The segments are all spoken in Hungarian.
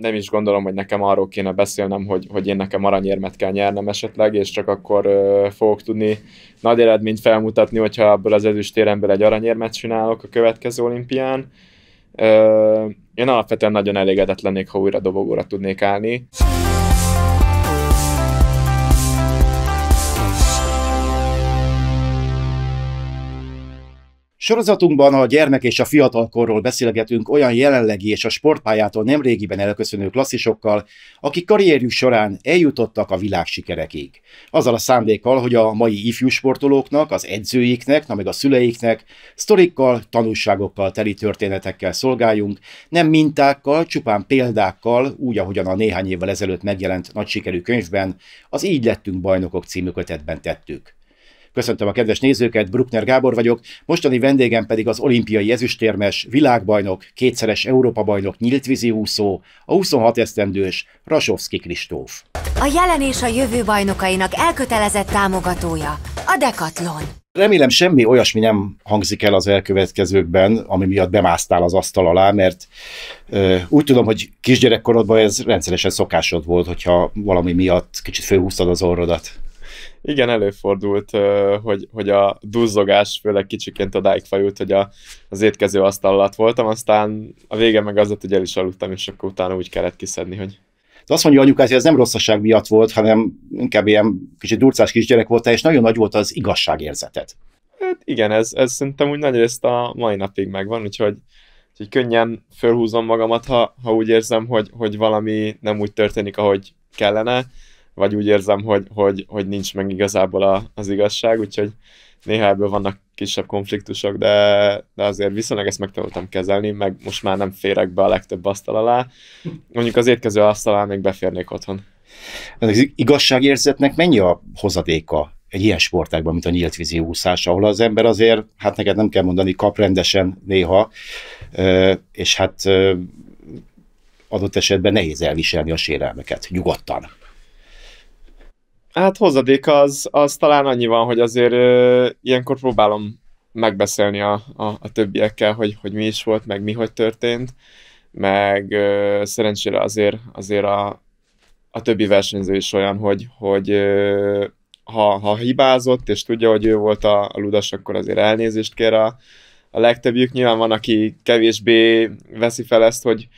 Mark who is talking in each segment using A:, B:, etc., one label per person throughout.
A: nem is gondolom, hogy nekem arról kéne beszélnem, hogy, hogy én nekem aranyérmet kell nyernem esetleg, és csak akkor ö, fogok tudni nagy eredményt felmutatni, hogyha ebből az ezüstéremből egy aranyérmet csinálok a következő olimpián. Ö, én alapvetően nagyon elégedett ha újra dobogóra tudnék állni.
B: Sorozatunkban a gyermek és a fiatalkorról beszélgetünk olyan jelenlegi és a sportpályától nem régiben elköszönő klasszisokkal, akik karrierjük során eljutottak a világ sikerekig. Azzal a szándékkal, hogy a mai ifjú sportolóknak, az edzőiknek, na meg a szüleiknek sztorikkal, tanulságokkal teli történetekkel szolgáljunk, nem mintákkal, csupán példákkal, úgy, ahogyan a néhány évvel ezelőtt megjelent nagy sikerű könyvben, az Így lettünk bajnokok című kötetben tettük. Köszöntöm a kedves nézőket, Bruckner Gábor vagyok, mostani vendégem pedig az olimpiai ezüstérmes, világbajnok, kétszeres Európa-bajnok nyíltvízi úszó, a 26 esztendős Rasovski Kristóf.
A: A jelen és a jövő bajnokainak elkötelezett támogatója a Decathlon.
B: Remélem semmi olyasmi nem hangzik el az elkövetkezőkben, ami miatt bemásztál az asztal alá, mert ö, úgy tudom, hogy kisgyerekkorodban ez rendszeresen szokásod volt, hogyha valami miatt kicsit főhúztad az orrodat
A: igen, előfordult, hogy, hogy a duzzogás főleg kicsiként odáig fajult, hogy a, az étkező asztal alatt voltam, aztán a vége meg az lett, hogy el is aludtam, és akkor utána úgy kellett kiszedni, hogy
B: de azt mondja anyukád, hogy ez nem rosszaság miatt volt, hanem inkább ilyen kicsit durcás kisgyerek volt, és nagyon nagy volt az igazságérzetet.
A: Hát igen, ez, ez szerintem úgy részt a mai napig megvan, úgyhogy, úgyhogy könnyen fölhúzom magamat, ha, ha úgy érzem, hogy, hogy valami nem úgy történik, ahogy kellene vagy úgy érzem, hogy, hogy, hogy nincs meg igazából a, az igazság, úgyhogy néha ebből vannak kisebb konfliktusok, de, de azért viszonylag ezt megtanultam kezelni, meg most már nem férek be a legtöbb asztal alá. Mondjuk az étkező alá még beférnék otthon. Az igazságérzetnek mennyi a
B: hozadéka egy ilyen sportágban, mint a nyílt vízi úszás, ahol az ember azért, hát neked nem kell mondani, kap rendesen néha, és hát adott esetben nehéz elviselni a sérelmeket, nyugodtan.
A: Hát hozadék az, az talán annyi van, hogy azért ö, ilyenkor próbálom megbeszélni a, a, a többiekkel, hogy, hogy mi is volt, meg mi hogy történt, meg ö, szerencsére azért, azért a, a többi versenyző is olyan, hogy, hogy ö, ha, ha hibázott, és tudja, hogy ő volt a, a ludas, akkor azért elnézést kér a, a legtöbbjük. Nyilván van, aki kevésbé veszi fel ezt, hogy,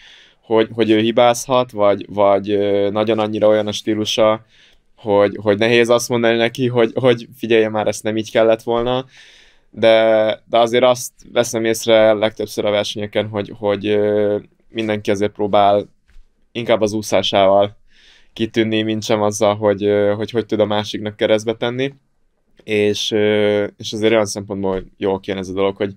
A: hogy, hogy ő hibázhat, vagy, vagy nagyon annyira olyan a stílusa, hogy, hogy nehéz azt mondani neki, hogy, hogy figyelje már, ezt nem így kellett volna, de, de azért azt veszem észre legtöbbször a versenyeken, hogy, hogy mindenki azért próbál inkább az úszásával kitűnni, mint sem azzal, hogy hogy, hogy tud a másiknak keresztbe tenni. És, és azért olyan szempontból jól kijön ez a dolog, hogy,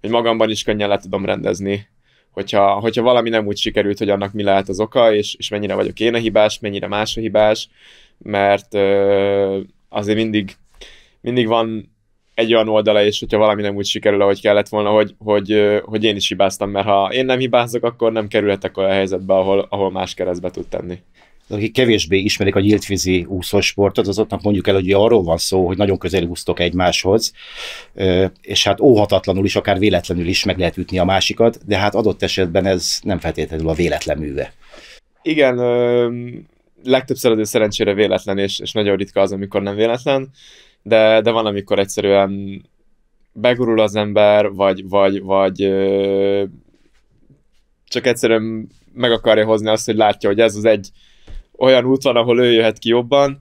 A: hogy magamban is könnyen le tudom rendezni, hogyha, hogyha valami nem úgy sikerült, hogy annak mi lehet az oka, és, és mennyire vagyok én a hibás, mennyire más a hibás, mert azért mindig, mindig van egy olyan oldala, és hogyha valami nem úgy sikerül, ahogy kellett volna, hogy, hogy, hogy én is hibáztam, mert ha én nem hibázok, akkor nem kerülhetek olyan helyzetbe, ahol, ahol más keresztbe tud tenni
B: akik kevésbé ismerik a nyíltvízi úszósportot, azoknak mondjuk el, hogy arról van szó, hogy nagyon közel úsztok egymáshoz, és hát óhatatlanul is, akár véletlenül is meg lehet ütni a másikat, de hát adott esetben ez nem feltétlenül a véletlen műve.
A: Igen, legtöbbször azért szerencsére véletlen, és, és nagyon ritka az, amikor nem véletlen, de, de van, amikor egyszerűen begurul az ember, vagy, vagy, vagy ö, csak egyszerűen meg akarja hozni azt, hogy látja, hogy ez az egy olyan út van, ahol ő jöhet ki jobban,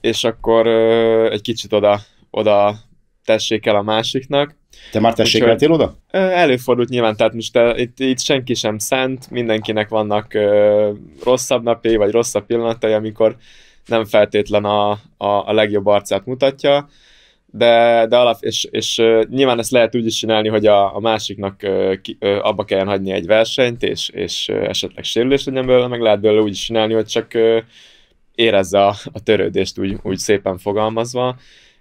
A: és akkor ö, egy kicsit oda, oda tessék el a másiknak. Te már el oda? Előfordult nyilván, tehát most te, itt, itt senki sem szent, mindenkinek vannak ö, rosszabb napjai, vagy rosszabb pillanatai, amikor nem feltétlen a, a, a legjobb arcát mutatja, de, de alap, és, és nyilván ezt lehet úgy is csinálni, hogy a, a másiknak ö, ki, ö, abba kelljen hagyni egy versenyt, és, és esetleg sérülés legyen belőle, meg lehet belőle úgy is csinálni, hogy csak ö, érezze a, a törődést úgy, úgy szépen fogalmazva,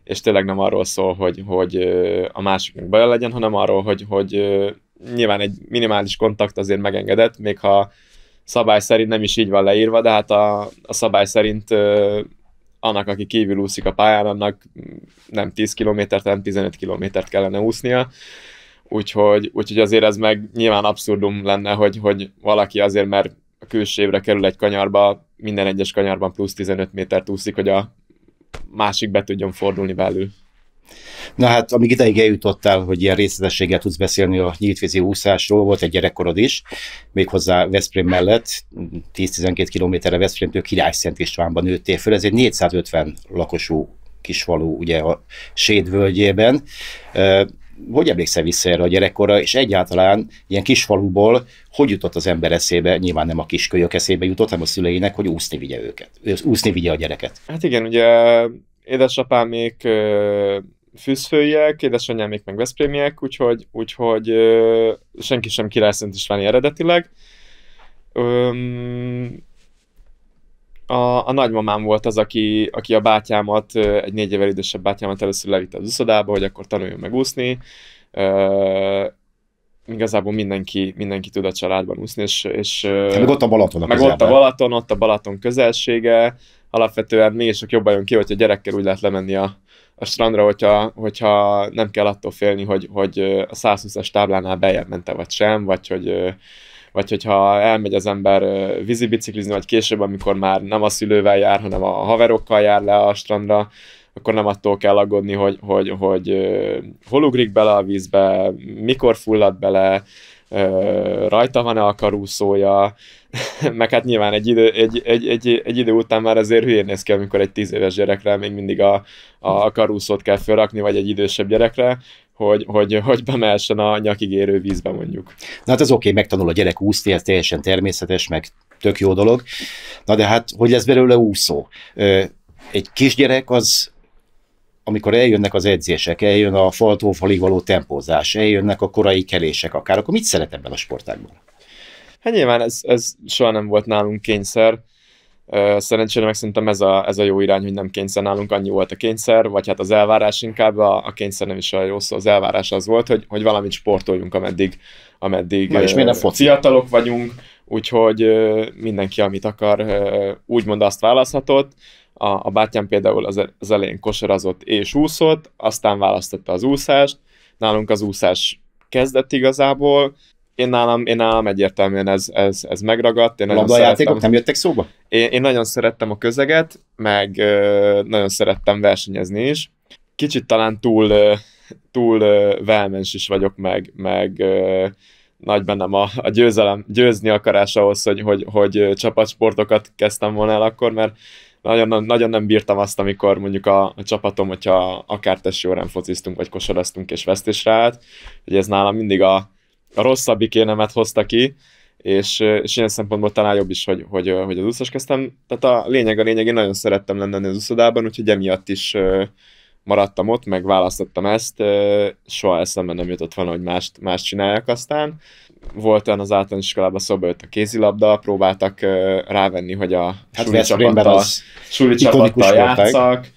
A: és tényleg nem arról szól, hogy, hogy a másiknak baj legyen, hanem arról, hogy, hogy nyilván egy minimális kontakt azért megengedett, még ha szabály szerint nem is így van leírva, de hát a, a szabály szerint annak, aki kívül úszik a pályán, annak nem 10 kilométert, hanem 15 kilométert kellene úsznia. Úgyhogy, úgyhogy azért ez meg nyilván abszurdum lenne, hogy, hogy valaki azért, mert a külső évre kerül egy kanyarba, minden egyes kanyarban plusz 15 métert úszik, hogy a másik be tudjon fordulni velük. Na hát, amíg ideig eljutottál, hogy ilyen részletességgel tudsz beszélni
B: a nyíltvízi úszásról, volt egy gyerekkorod is, méghozzá Veszprém mellett, 10-12 kilométerre Veszprémtől Király Szent Istvánban nőttél föl, ez egy 450 lakosú kisfalú ugye a Séd völgyében hogy emlékszel vissza erre a gyerekkorra, és egyáltalán ilyen kis faluból hogy jutott az ember eszébe, nyilván nem a kiskölyök eszébe jutott, hanem a szüleinek, hogy úszni vigye őket, úszni vigye a gyereket?
A: Hát igen, ugye édesapám édesapámék fűzfőiek, még meg veszprémiek, úgyhogy, úgyhogy senki sem Király Szent Istváni eredetileg. Öm, a, a nagymamám volt az, aki, aki a bátyámat, egy négy évvel idősebb bátyámat először levitte az uszodába, hogy akkor tanuljon meg úszni. Uh, igazából mindenki, mindenki tud a családban úszni, és... és hát meg ott a Balaton a Meg közelben. ott a Balaton, ott a Balaton közelsége. Alapvetően még sok jobban jön ki, hogyha gyerekkel úgy lehet lemenni a, a strandra, hogyha, hogyha nem kell attól félni, hogy, hogy a 120-as táblánál beljebb mente vagy sem, vagy hogy vagy hogyha elmegy az ember vízibiciklizni, vagy később, amikor már nem a szülővel jár, hanem a haverokkal jár le a strandra, akkor nem attól kell aggódni, hogy, hogy, hogy hol ugrik bele a vízbe, mikor fullad bele, rajta van-e a karúszója, meg hát nyilván egy idő, egy, egy, egy, egy idő után már azért hülyén néz ki, amikor egy tíz éves gyerekre még mindig a, a karúszót kell felrakni, vagy egy idősebb gyerekre, hogy, hogy, hogy bemelsen a nyakig érő vízbe mondjuk.
B: Na hát ez oké, okay, megtanul a gyerek úszni, ez teljesen természetes, meg tök jó dolog. Na de hát, hogy lesz belőle úszó? Egy kisgyerek az amikor eljönnek az edzések, eljön a faltól falig való tempózás, eljönnek a korai kelések akár, akkor mit szeret ebben a sportágban?
A: Hát nyilván ez, ez soha nem volt nálunk kényszer. Szerencsére meg szerintem ez a, ez a jó irány, hogy nem kényszer nálunk, annyi volt a kényszer, vagy hát az elvárás inkább, a, a kényszer nem is a jó szó, az elvárás az volt, hogy, hogy valamit sportoljunk, ameddig, ameddig Na, és minden fiatalok vagyunk, úgyhogy mindenki, amit akar, úgymond azt választhatott. A, a bátyám például az, az elején kosarazott és úszott, aztán választotta az úszást, nálunk az úszás kezdett igazából, én nálam, én nálam egyértelműen ez, ez, ez megragadt. Én Labdajátékok nem jöttek szóba? Én, én nagyon szerettem a közeget, meg ö, nagyon szerettem versenyezni is. Kicsit talán túl, ö, túl ö, velmens is vagyok, meg, meg ö, nagy bennem a, a győzelem, győzni akarás ahhoz, hogy, hogy, hogy csapatsportokat kezdtem volna el akkor, mert nagyon, nagyon nem bírtam azt, amikor mondjuk a, a csapatom, hogyha akár tesszi órán fociztunk, vagy kosaraztunk és vesztésre állt, hogy ez nálam mindig a, a rosszabbik énemet hozta ki, és, és ilyen szempontból talán jobb is, hogy, hogy, hogy az úszos kezdtem. Tehát a lényeg a lényeg, én nagyon szerettem lenni az úszodában, úgyhogy emiatt is maradtam ott, meg választottam ezt, soha eszembe nem jutott volna, hogy mást, mást csináljak aztán. Volt olyan az általános iskolában szóba jött a kézilabda, próbáltak rávenni, hogy a hát suli csapattal, suli csapattal játszak. Voltak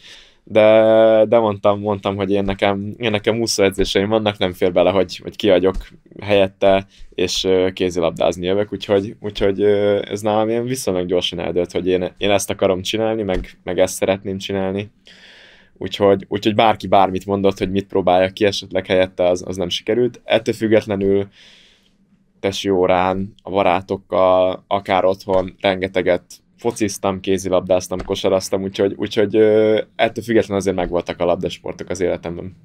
A: de, de mondtam, mondtam, hogy én nekem, én nekem úszóedzéseim vannak, nem fér bele, hogy, hogy kiadjok helyette, és kézilabdázni jövök, úgyhogy, úgyhogy ez nálam ilyen viszonylag gyorsan eldőlt, hogy én, én ezt akarom csinálni, meg, meg ezt szeretném csinálni. Úgyhogy, úgyhogy bárki bármit mondott, hogy mit próbálja ki esetleg helyette, az, az nem sikerült. Ettől függetlenül tesi órán, a barátokkal, akár otthon rengeteget fociztam, kézilabdáztam, kosaraztam, úgyhogy, úgyhogy ettől függetlenül azért megvoltak a labdasportok az életemben.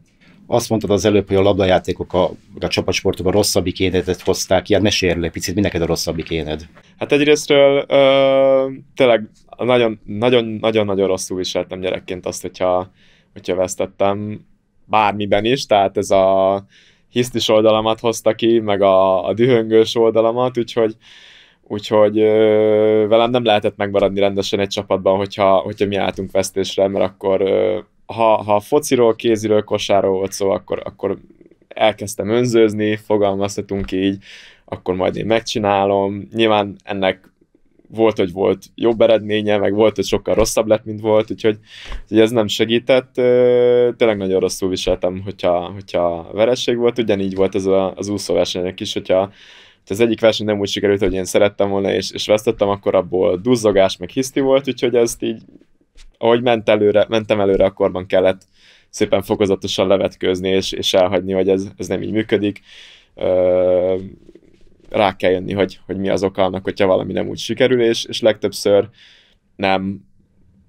B: Azt mondtad az előbb, hogy a labdajátékok a, a csapatsportokban rosszabbik énedet hozták ki. Hát mesélj egy picit, mi neked a rosszabbik éned?
A: Hát egyrésztről ö, tényleg nagyon-nagyon-nagyon rosszul viseltem gyerekként azt, hogyha, hogyha vesztettem bármiben is, tehát ez a hisztis oldalamat hozta ki, meg a, a dühöngős oldalamat, úgyhogy úgyhogy ö, velem nem lehetett megmaradni rendesen egy csapatban, hogyha, hogyha mi álltunk vesztésre, mert akkor ö, ha, ha fociról, kéziről, kosáról volt szó, akkor, akkor elkezdtem önzőzni, fogalmazhatunk így, akkor majd én megcsinálom. Nyilván ennek volt, hogy volt jobb eredménye, meg volt, hogy sokkal rosszabb lett, mint volt, úgyhogy, úgyhogy ez nem segített. Tényleg nagyon rosszul viseltem, hogyha, hogyha vereség volt. Ugyanígy volt ez a, az úszóversenyek is, hogyha ha az egyik verseny nem úgy sikerült, hogy én szerettem volna, és, és vesztettem, akkor abból duzzogás, meg hiszti volt, úgyhogy ezt így, ahogy ment előre, mentem előre, akkorban kellett szépen fokozatosan levetkőzni, és, és elhagyni, hogy ez, ez nem így működik. Rá kell jönni, hogy, hogy mi az oka annak, hogyha valami nem úgy sikerül, és, és legtöbbször nem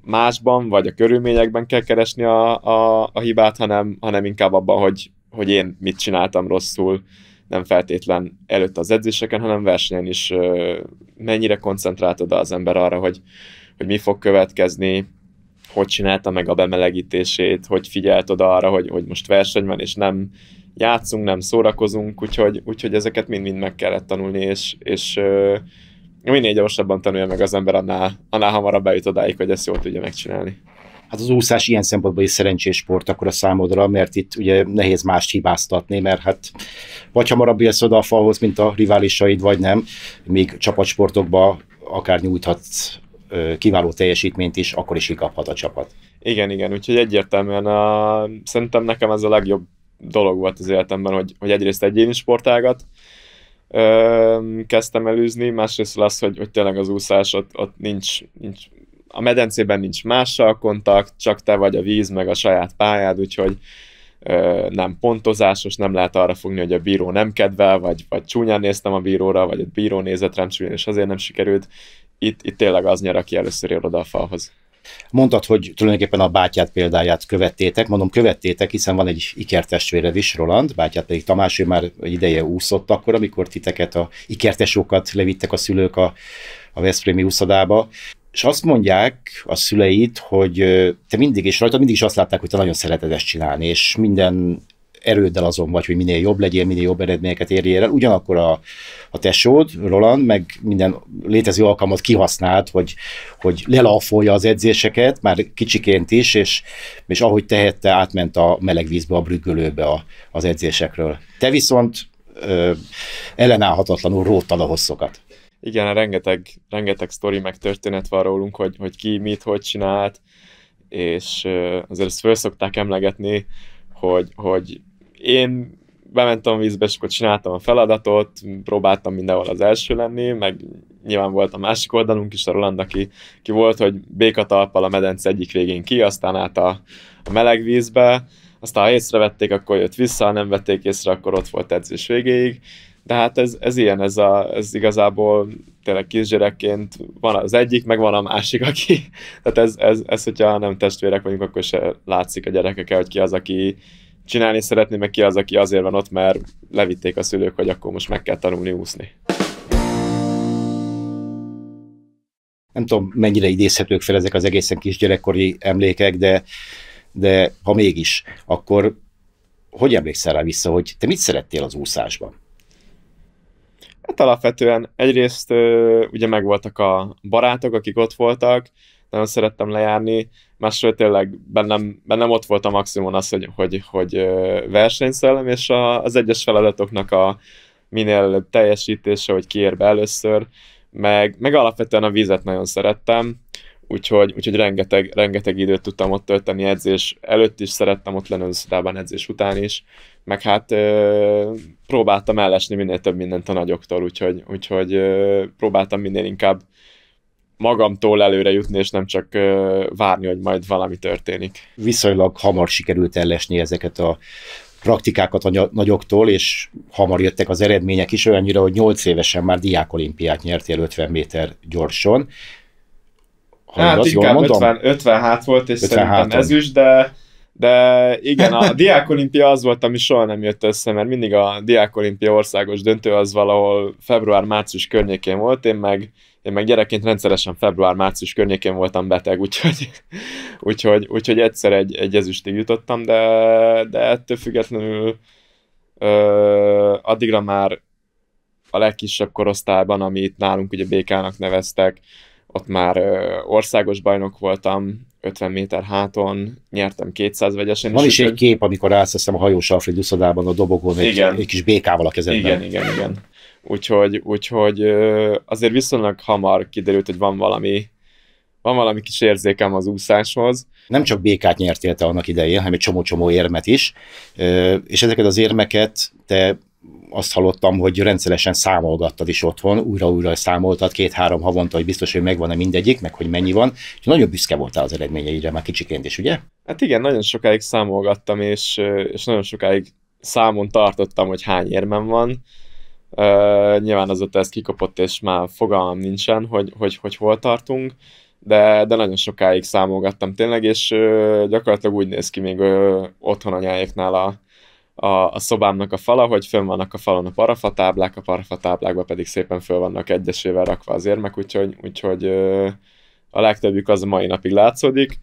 A: másban, vagy a körülményekben kell keresni a, a, a hibát, hanem, hanem inkább abban, hogy, hogy én mit csináltam rosszul, nem feltétlen előtt az edzéseken, hanem versenyen is mennyire koncentrált oda az ember arra, hogy, hogy mi fog következni, hogy csinálta meg a bemelegítését, hogy figyelt oda arra, hogy, hogy most verseny van, és nem játszunk, nem szórakozunk, úgyhogy, úgyhogy ezeket mind-mind meg kellett tanulni, és, és minél gyorsabban tanulja meg az ember, annál, annál hamarabb bejut odáig, hogy ezt jól tudja megcsinálni. Hát az úszás ilyen szempontból is szerencsés
B: sport akkor a számodra, mert itt ugye nehéz mást hibáztatni, mert hát vagy hamarabb élsz oda a falhoz, mint a riválisaid, vagy nem, még csapatsportokba akár nyújthat kiváló teljesítményt is, akkor is kikaphat a csapat.
A: Igen, igen, úgyhogy egyértelműen a, szerintem nekem ez a legjobb dolog volt az életemben, hogy, hogy egyrészt egyéni sportágat kezdtem előzni, másrészt az, hogy, hogy tényleg az úszás ott, ott nincs, nincs a medencében nincs mással kontakt, csak te vagy a víz, meg a saját pályád, úgyhogy nem pontozásos, nem lehet arra fogni, hogy a bíró nem kedvel, vagy, vagy csúnyán néztem a bíróra, vagy a bíró nézett rám csúnyán, és azért nem sikerült. Itt, itt tényleg az nyer, aki először ér oda a falhoz.
B: Mondtad, hogy tulajdonképpen a bátyát példáját követtétek, mondom követtétek, hiszen van egy ikertestvére is, Roland, bátyát pedig Tamás, ő már egy ideje úszott akkor, amikor titeket a ikertesókat levittek a szülők a, a Veszprémi úszadába és azt mondják a szüleid, hogy te mindig is rajta, mindig is azt látták, hogy te nagyon szereted ezt csinálni, és minden erőddel azon vagy, hogy minél jobb legyél, minél jobb eredményeket érjél el. Ugyanakkor a, a tesód, Roland, meg minden létező alkalmat kihasznált, hogy, hogy lelafolja az edzéseket, már kicsiként is, és, és ahogy tehette, átment a meleg vízbe, a brüggölőbe a, az edzésekről. Te viszont ö, ellenállhatatlanul róttad a hosszokat
A: igen, rengeteg, rengeteg sztori meg történet van rólunk, hogy, hogy ki mit, hogy csinált, és azért ezt föl szokták emlegetni, hogy, hogy én bementem a vízbe, és akkor csináltam a feladatot, próbáltam mindenhol az első lenni, meg nyilván volt a másik oldalunk is, a Roland, aki ki volt, hogy békatalpal a medence egyik végén ki, aztán át a, a meleg vízbe, aztán ha észrevették, akkor jött vissza, ha nem vették észre, akkor ott volt edzés végéig, de hát ez, ez ilyen, ez, a, ez igazából tényleg kisgyerekként van az egyik, meg van a másik, aki. Tehát ez, ez, ez, hogyha nem testvérek vagyunk, akkor se látszik a gyerekeke, hogy ki az, aki csinálni szeretné, meg ki az, aki azért van ott, mert levitték a szülők, hogy akkor most meg kell tanulni úszni.
B: Nem tudom, mennyire idézhetők fel ezek az egészen kisgyerekkori emlékek, de, de ha mégis, akkor hogy emlékszel rá vissza, hogy te mit szerettél az úszásban?
A: Hát alapvetően egyrészt ugye megvoltak a barátok, akik ott voltak, nagyon szerettem lejárni, másról tényleg bennem, bennem ott volt a maximum az, hogy, hogy, hogy versenyszellem, és a, az egyes feladatoknak a minél teljesítése, hogy kiér be először, meg, meg alapvetően a vizet nagyon szerettem, úgyhogy, úgyhogy rengeteg, rengeteg időt tudtam ott tölteni edzés előtt is, szerettem ott lenni Szudában edzés után is, meg hát ö, próbáltam ellesni minél több mindent a nagyoktól, úgyhogy, úgyhogy ö, próbáltam minél inkább magamtól előre jutni, és nem csak ö, várni, hogy majd valami történik.
B: Viszonylag hamar sikerült ellesni ezeket a praktikákat a nagyoktól, és hamar jöttek az eredmények is, olyannyira, hogy 8 évesen már diákolimpiát nyertél 50 méter gyorsan
A: ha hát inkább 50, 56 volt, és 56 szerintem ezüst, de, de igen, a diákolimpia az volt, ami soha nem jött össze, mert mindig a diákolimpia országos döntő az valahol február-március környékén volt, én meg, én meg gyerekként rendszeresen február-március környékén voltam beteg, úgyhogy, úgyhogy, úgyhogy egyszer egy, egy ezüstig jutottam, de, de ettől függetlenül ö, addigra már a legkisebb korosztályban, amit nálunk ugye békának nak neveztek, ott már ö, országos bajnok voltam, 50 méter háton, nyertem 200 vegyesen. Van is
B: egy kép, amikor átszeszem a hajós Alfred Uszadában a dobogón egy, egy kis békával a kezemben. Igen, igen,
A: igen. Úgyhogy, úgyhogy azért viszonylag hamar kiderült, hogy van valami, van valami kis érzékem az úszáshoz. Nem csak békát nyertél te annak idején,
B: hanem egy csomó-csomó érmet is, és ezeket az érmeket te azt hallottam, hogy rendszeresen számolgattad is otthon, újra-újra számoltad, két-három havonta, hogy biztos, hogy megvan-e mindegyik, meg hogy mennyi van. És nagyon büszke voltál az eredményeire már kicsiként is, ugye?
A: Hát igen, nagyon sokáig számolgattam, és, és nagyon sokáig számon tartottam, hogy hány érmem van. Uh, nyilván azóta ez kikopott, és már fogalmam nincsen, hogy, hogy, hogy hol tartunk, de, de nagyon sokáig számolgattam tényleg, és uh, gyakorlatilag úgy néz ki még uh, otthon anyáéknál a, a, a szobámnak a fala, hogy fönn vannak a falon a parafatáblák, a parafatáblákban pedig szépen föl vannak egyesével rakva az érmek, úgyhogy, úgyhogy a legtöbbjük az a mai napig látszódik,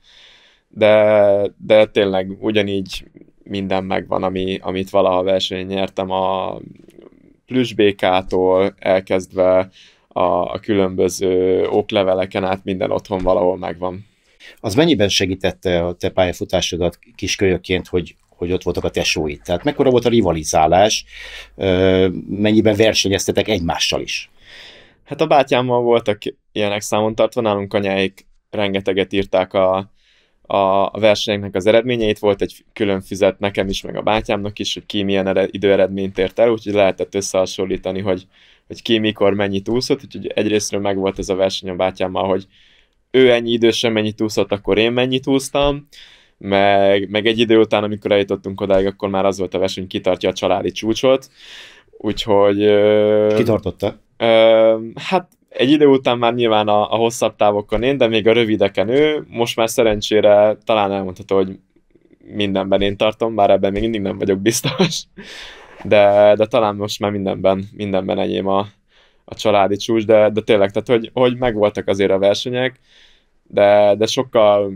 A: de, de tényleg ugyanígy minden megvan, ami, amit valaha versenyen nyertem a plüsbékától elkezdve a, a különböző okleveleken át minden otthon valahol megvan. Az mennyiben
B: segítette a te pályafutásodat kiskölyökként, hogy hogy ott voltak a tesóid. Tehát mekkora volt a rivalizálás, mennyiben versenyeztetek egymással is?
A: Hát a bátyámmal voltak ilyenek számon tartva, nálunk anyáik rengeteget írták a, a versenyeknek az eredményeit, volt egy külön fizet nekem is, meg a bátyámnak is, hogy ki milyen ered, időeredményt ért el, úgyhogy lehetett összehasonlítani, hogy, hogy ki mikor mennyit úszott, úgyhogy egyrésztről meg volt ez a verseny a bátyámmal, hogy ő ennyi idősen mennyit úszott, akkor én mennyit úsztam, meg, meg egy idő után, amikor eljutottunk odáig, akkor már az volt a verseny, kitartja a családi csúcsot, úgyhogy...
B: Kitartotta?
A: Ö, hát egy idő után már nyilván a, a hosszabb távokon én, de még a rövideken ő, most már szerencsére talán elmondható, hogy mindenben én tartom, bár ebben még mindig nem vagyok biztos, de, de talán most már mindenben, mindenben enyém a, a családi csúcs, de, de tényleg, tehát hogy, hogy megvoltak azért a versenyek, de, de sokkal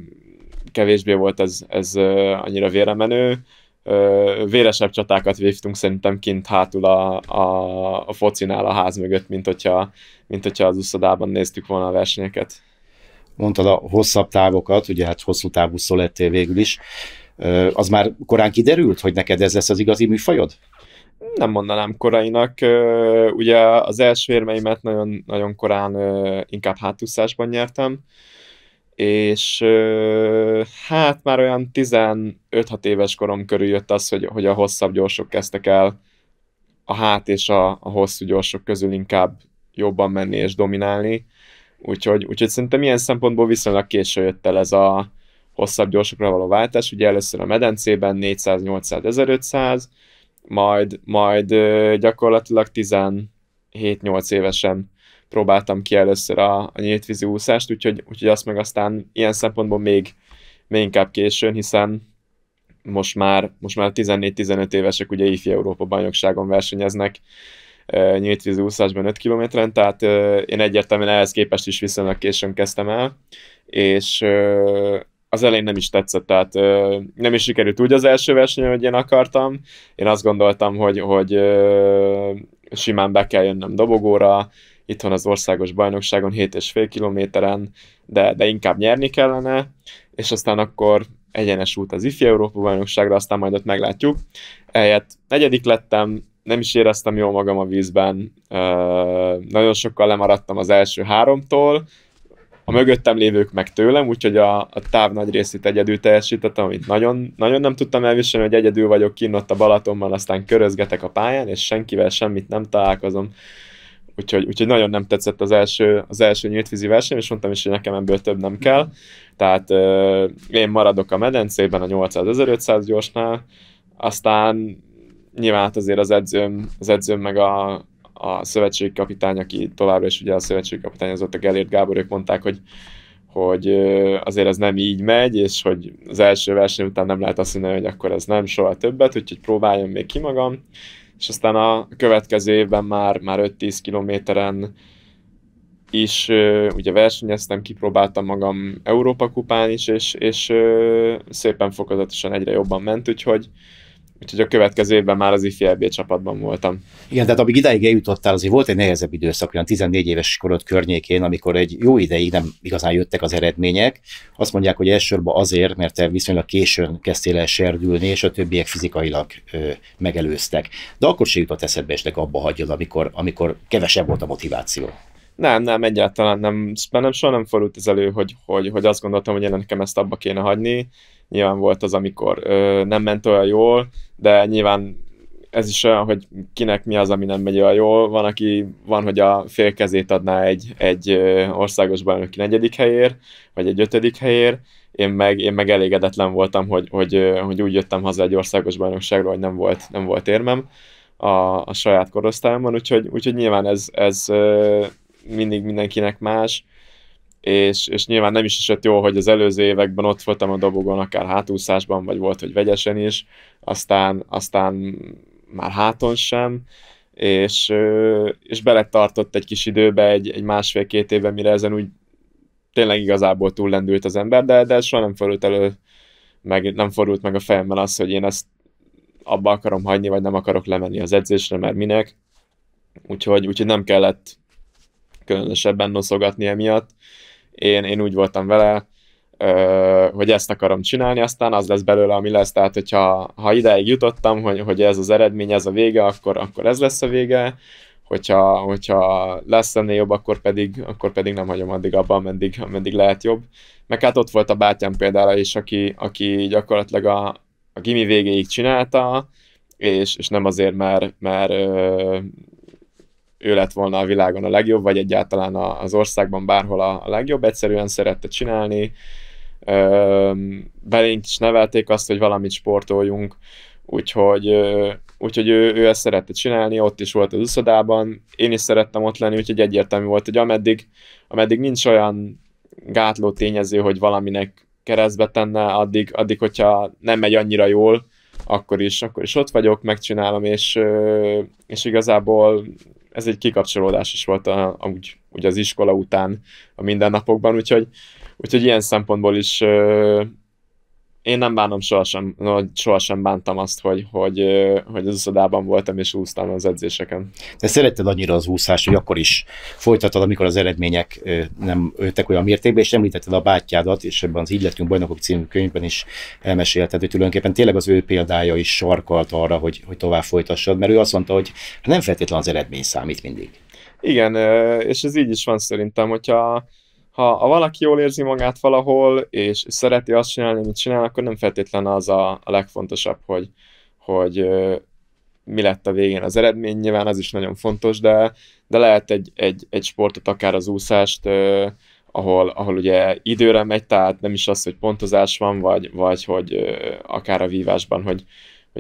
A: kevésbé volt ez, ez annyira véremenő. Véresebb csatákat vívtunk szerintem kint hátul a, a, a focinál a ház mögött, mint hogyha, mint hogyha az uszodában néztük volna a versenyeket. Mondtad a hosszabb távokat, ugye hát hosszú távú szó lettél végül is.
B: Az már korán kiderült, hogy neked ez lesz az igazi műfajod?
A: nem mondanám korainak. Ugye az első érmeimet nagyon, nagyon korán inkább hátúszásban nyertem, és hát már olyan 15-6 éves korom körül jött az, hogy, hogy a hosszabb gyorsok kezdtek el a hát és a, a hosszú gyorsok közül inkább jobban menni és dominálni. Úgyhogy, úgyhogy szerintem ilyen szempontból viszonylag késő jött el ez a hosszabb gyorsokra való váltás. Ugye először a medencében 400, 800, 1500, majd, majd gyakorlatilag 17-8 évesen próbáltam ki először a, a nyíltvízi úszást, úgyhogy, úgyhogy azt meg aztán ilyen szempontból még, még inkább későn, hiszen most már, most már 14-15 évesek ugye IFI Európa bajnokságon versenyeznek nyíltvízi úszásban 5 kilométeren, tehát én egyértelműen ehhez képest is viszonylag későn kezdtem el, és az elején nem is tetszett, tehát ö, nem is sikerült úgy az első versenyen, hogy én akartam. Én azt gondoltam, hogy, hogy ö, simán be kell jönnöm dobogóra, itthon az országos bajnokságon 7,5 kilométeren, de, de inkább nyerni kellene, és aztán akkor egyenes út az ifi Európa bajnokságra, aztán majd ott meglátjuk. Eljött negyedik lettem, nem is éreztem jól magam a vízben, nagyon sokkal lemaradtam az első háromtól, a mögöttem lévők meg tőlem, úgyhogy a, a táv nagy részét egyedül teljesítettem, amit nagyon, nagyon nem tudtam elviselni, hogy egyedül vagyok kinn ott a Balatonban, aztán körözgetek a pályán, és senkivel semmit nem találkozom. Úgyhogy, úgyhogy nagyon nem tetszett az első, az első vízi verseny, és mondtam is, hogy nekem ebből több nem kell. Tehát euh, én maradok a medencében a 800-1500 gyorsnál, aztán nyilván hát azért az edzőm, az edzőm meg a, a szövetségi kapitány, aki továbbra is ugye a szövetségi kapitány, az ott a Gellért Gábor, ők mondták, hogy, hogy azért ez nem így megy, és hogy az első verseny után nem lehet azt mondani, hogy akkor ez nem soha többet, úgyhogy próbáljam még ki magam és aztán a következő évben már, már 5-10 kilométeren is ö, ugye versenyeztem, kipróbáltam magam Európa kupán is, és, és ö, szépen fokozatosan egyre jobban ment, úgyhogy, Úgyhogy a következő évben már az ifi csapatban voltam. Igen, tehát amíg
B: idáig eljutottál, azért volt egy nehezebb időszak, olyan 14 éves korod környékén, amikor egy jó ideig nem igazán jöttek az eredmények. Azt mondják, hogy elsősorban azért, mert te viszonylag későn kezdtél el serdülni, és a többiek fizikailag ö, megelőztek. De akkor se jutott eszedbe, és abba hagyod, amikor, amikor kevesebb volt a motiváció.
A: Nem, nem, egyáltalán nem. Bennem soha nem fordult ez elő, hogy, hogy, hogy azt gondoltam, hogy én nekem ezt abba kéne hagyni nyilván volt az, amikor ö, nem ment olyan jól, de nyilván ez is olyan, hogy kinek mi az, ami nem megy olyan jól. Van, aki van, hogy a fél kezét adná egy, egy országos bajnoki negyedik helyér, vagy egy ötödik helyér. Én meg, én meg elégedetlen voltam, hogy, hogy, hogy úgy jöttem haza egy országos bajnokságról, hogy nem volt, nem volt érmem a, a saját korosztályomban, úgyhogy, úgyhogy nyilván ez, ez mindig mindenkinek más és, és nyilván nem is esett jó, hogy az előző években ott voltam a dobogon, akár hátúszásban, vagy volt, hogy vegyesen is, aztán, aztán már háton sem, és, és beletartott egy kis időbe, egy, egy másfél-két évben, mire ezen úgy tényleg igazából lendült az ember, de, de soha nem fordult elő, meg nem fordult meg a fejemben az, hogy én ezt abba akarom hagyni, vagy nem akarok lemenni az edzésre, mert minek. Úgyhogy, úgyhogy nem kellett különösebben noszogatni emiatt én, én úgy voltam vele, hogy ezt akarom csinálni, aztán az lesz belőle, ami lesz. Tehát, hogyha ha ideig jutottam, hogy, hogy ez az eredmény, ez a vége, akkor, akkor ez lesz a vége, hogyha, hogyha lesz ennél jobb, akkor pedig, akkor pedig nem hagyom addig abban, ameddig, ameddig lehet jobb. Meg hát ott volt a bátyám példára is, aki, aki gyakorlatilag a, a gimi végéig csinálta, és, és nem azért, mert, mert mert ő lett volna a világon a legjobb, vagy egyáltalán az országban bárhol a legjobb, egyszerűen szerette csinálni, belénk is nevelték azt, hogy valamit sportoljunk, úgyhogy, úgyhogy ő, ő ezt szerette csinálni, ott is volt az uszodában, én is szerettem ott lenni, úgyhogy egyértelmű volt, hogy ameddig, ameddig nincs olyan gátló tényező, hogy valaminek keresztbe tenne, addig, addig, hogyha nem megy annyira jól, akkor is, akkor is ott vagyok, megcsinálom, és, és igazából ez egy kikapcsolódás is volt a, a, ugye az iskola után a mindennapokban, úgyhogy, úgyhogy ilyen szempontból is én nem bánom sohasem, no, sohasem bántam azt, hogy, hogy, hogy az úszodában voltam és úsztam az edzéseken.
B: Te szeretted annyira az úszást, hogy akkor is folytatod, amikor az eredmények nem jöttek olyan mértékben, és említetted a bátyádat, és ebben az Illetünk bajnokok című könyvben is elmesélted, hogy tulajdonképpen tényleg az ő példája is sarkalt arra, hogy, hogy tovább folytassad, mert ő azt mondta, hogy nem feltétlenül az
A: eredmény számít mindig. Igen, és ez így is van szerintem, hogyha ha, ha valaki jól érzi magát valahol, és szereti azt csinálni, amit csinál, akkor nem feltétlen az a, a legfontosabb, hogy, hogy ö, mi lett a végén az eredmény, nyilván az is nagyon fontos, de, de lehet egy, egy, egy sportot, akár az úszást, ö, ahol, ahol ugye időre megy, tehát nem is az, hogy pontozás van, vagy, vagy hogy ö, akár a vívásban, hogy,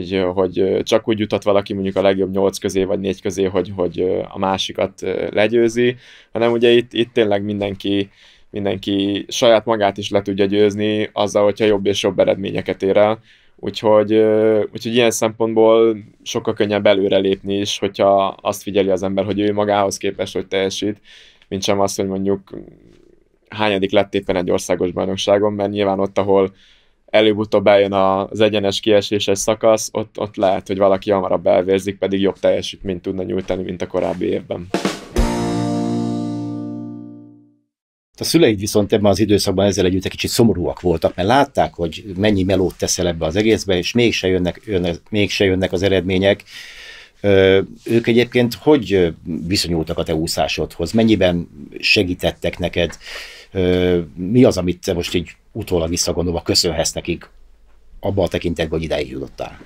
A: hogy, hogy csak úgy jutott valaki mondjuk a legjobb nyolc közé, vagy négy közé, hogy, hogy a másikat legyőzi, hanem ugye itt, itt tényleg mindenki mindenki saját magát is le tudja győzni azzal, hogyha jobb és jobb eredményeket ér el. Úgyhogy, úgyhogy ilyen szempontból sokkal könnyebb előrelépni is, hogyha azt figyeli az ember, hogy ő magához képest, hogy teljesít, mint sem azt, hogy mondjuk hányadik lett éppen egy országos bajnokságon, mert nyilván ott, ahol előbb-utóbb eljön az egyenes kieséses szakasz, ott, ott lehet, hogy valaki hamarabb elvérzik, pedig jobb teljesítményt tudna nyújtani, mint a korábbi évben. A szüleid
B: viszont ebben az időszakban ezzel együtt egy kicsit szomorúak voltak, mert látták, hogy mennyi melót teszel ebbe az egészbe, és mégse jönnek, jönnek, mégse jönnek az eredmények. Ö, ők egyébként hogy viszonyultak a te úszásodhoz? Mennyiben segítettek neked? Ö, mi az, amit te most így utólag visszagondolva köszönhetsz nekik abban a tekintetben, hogy ideig jutottál?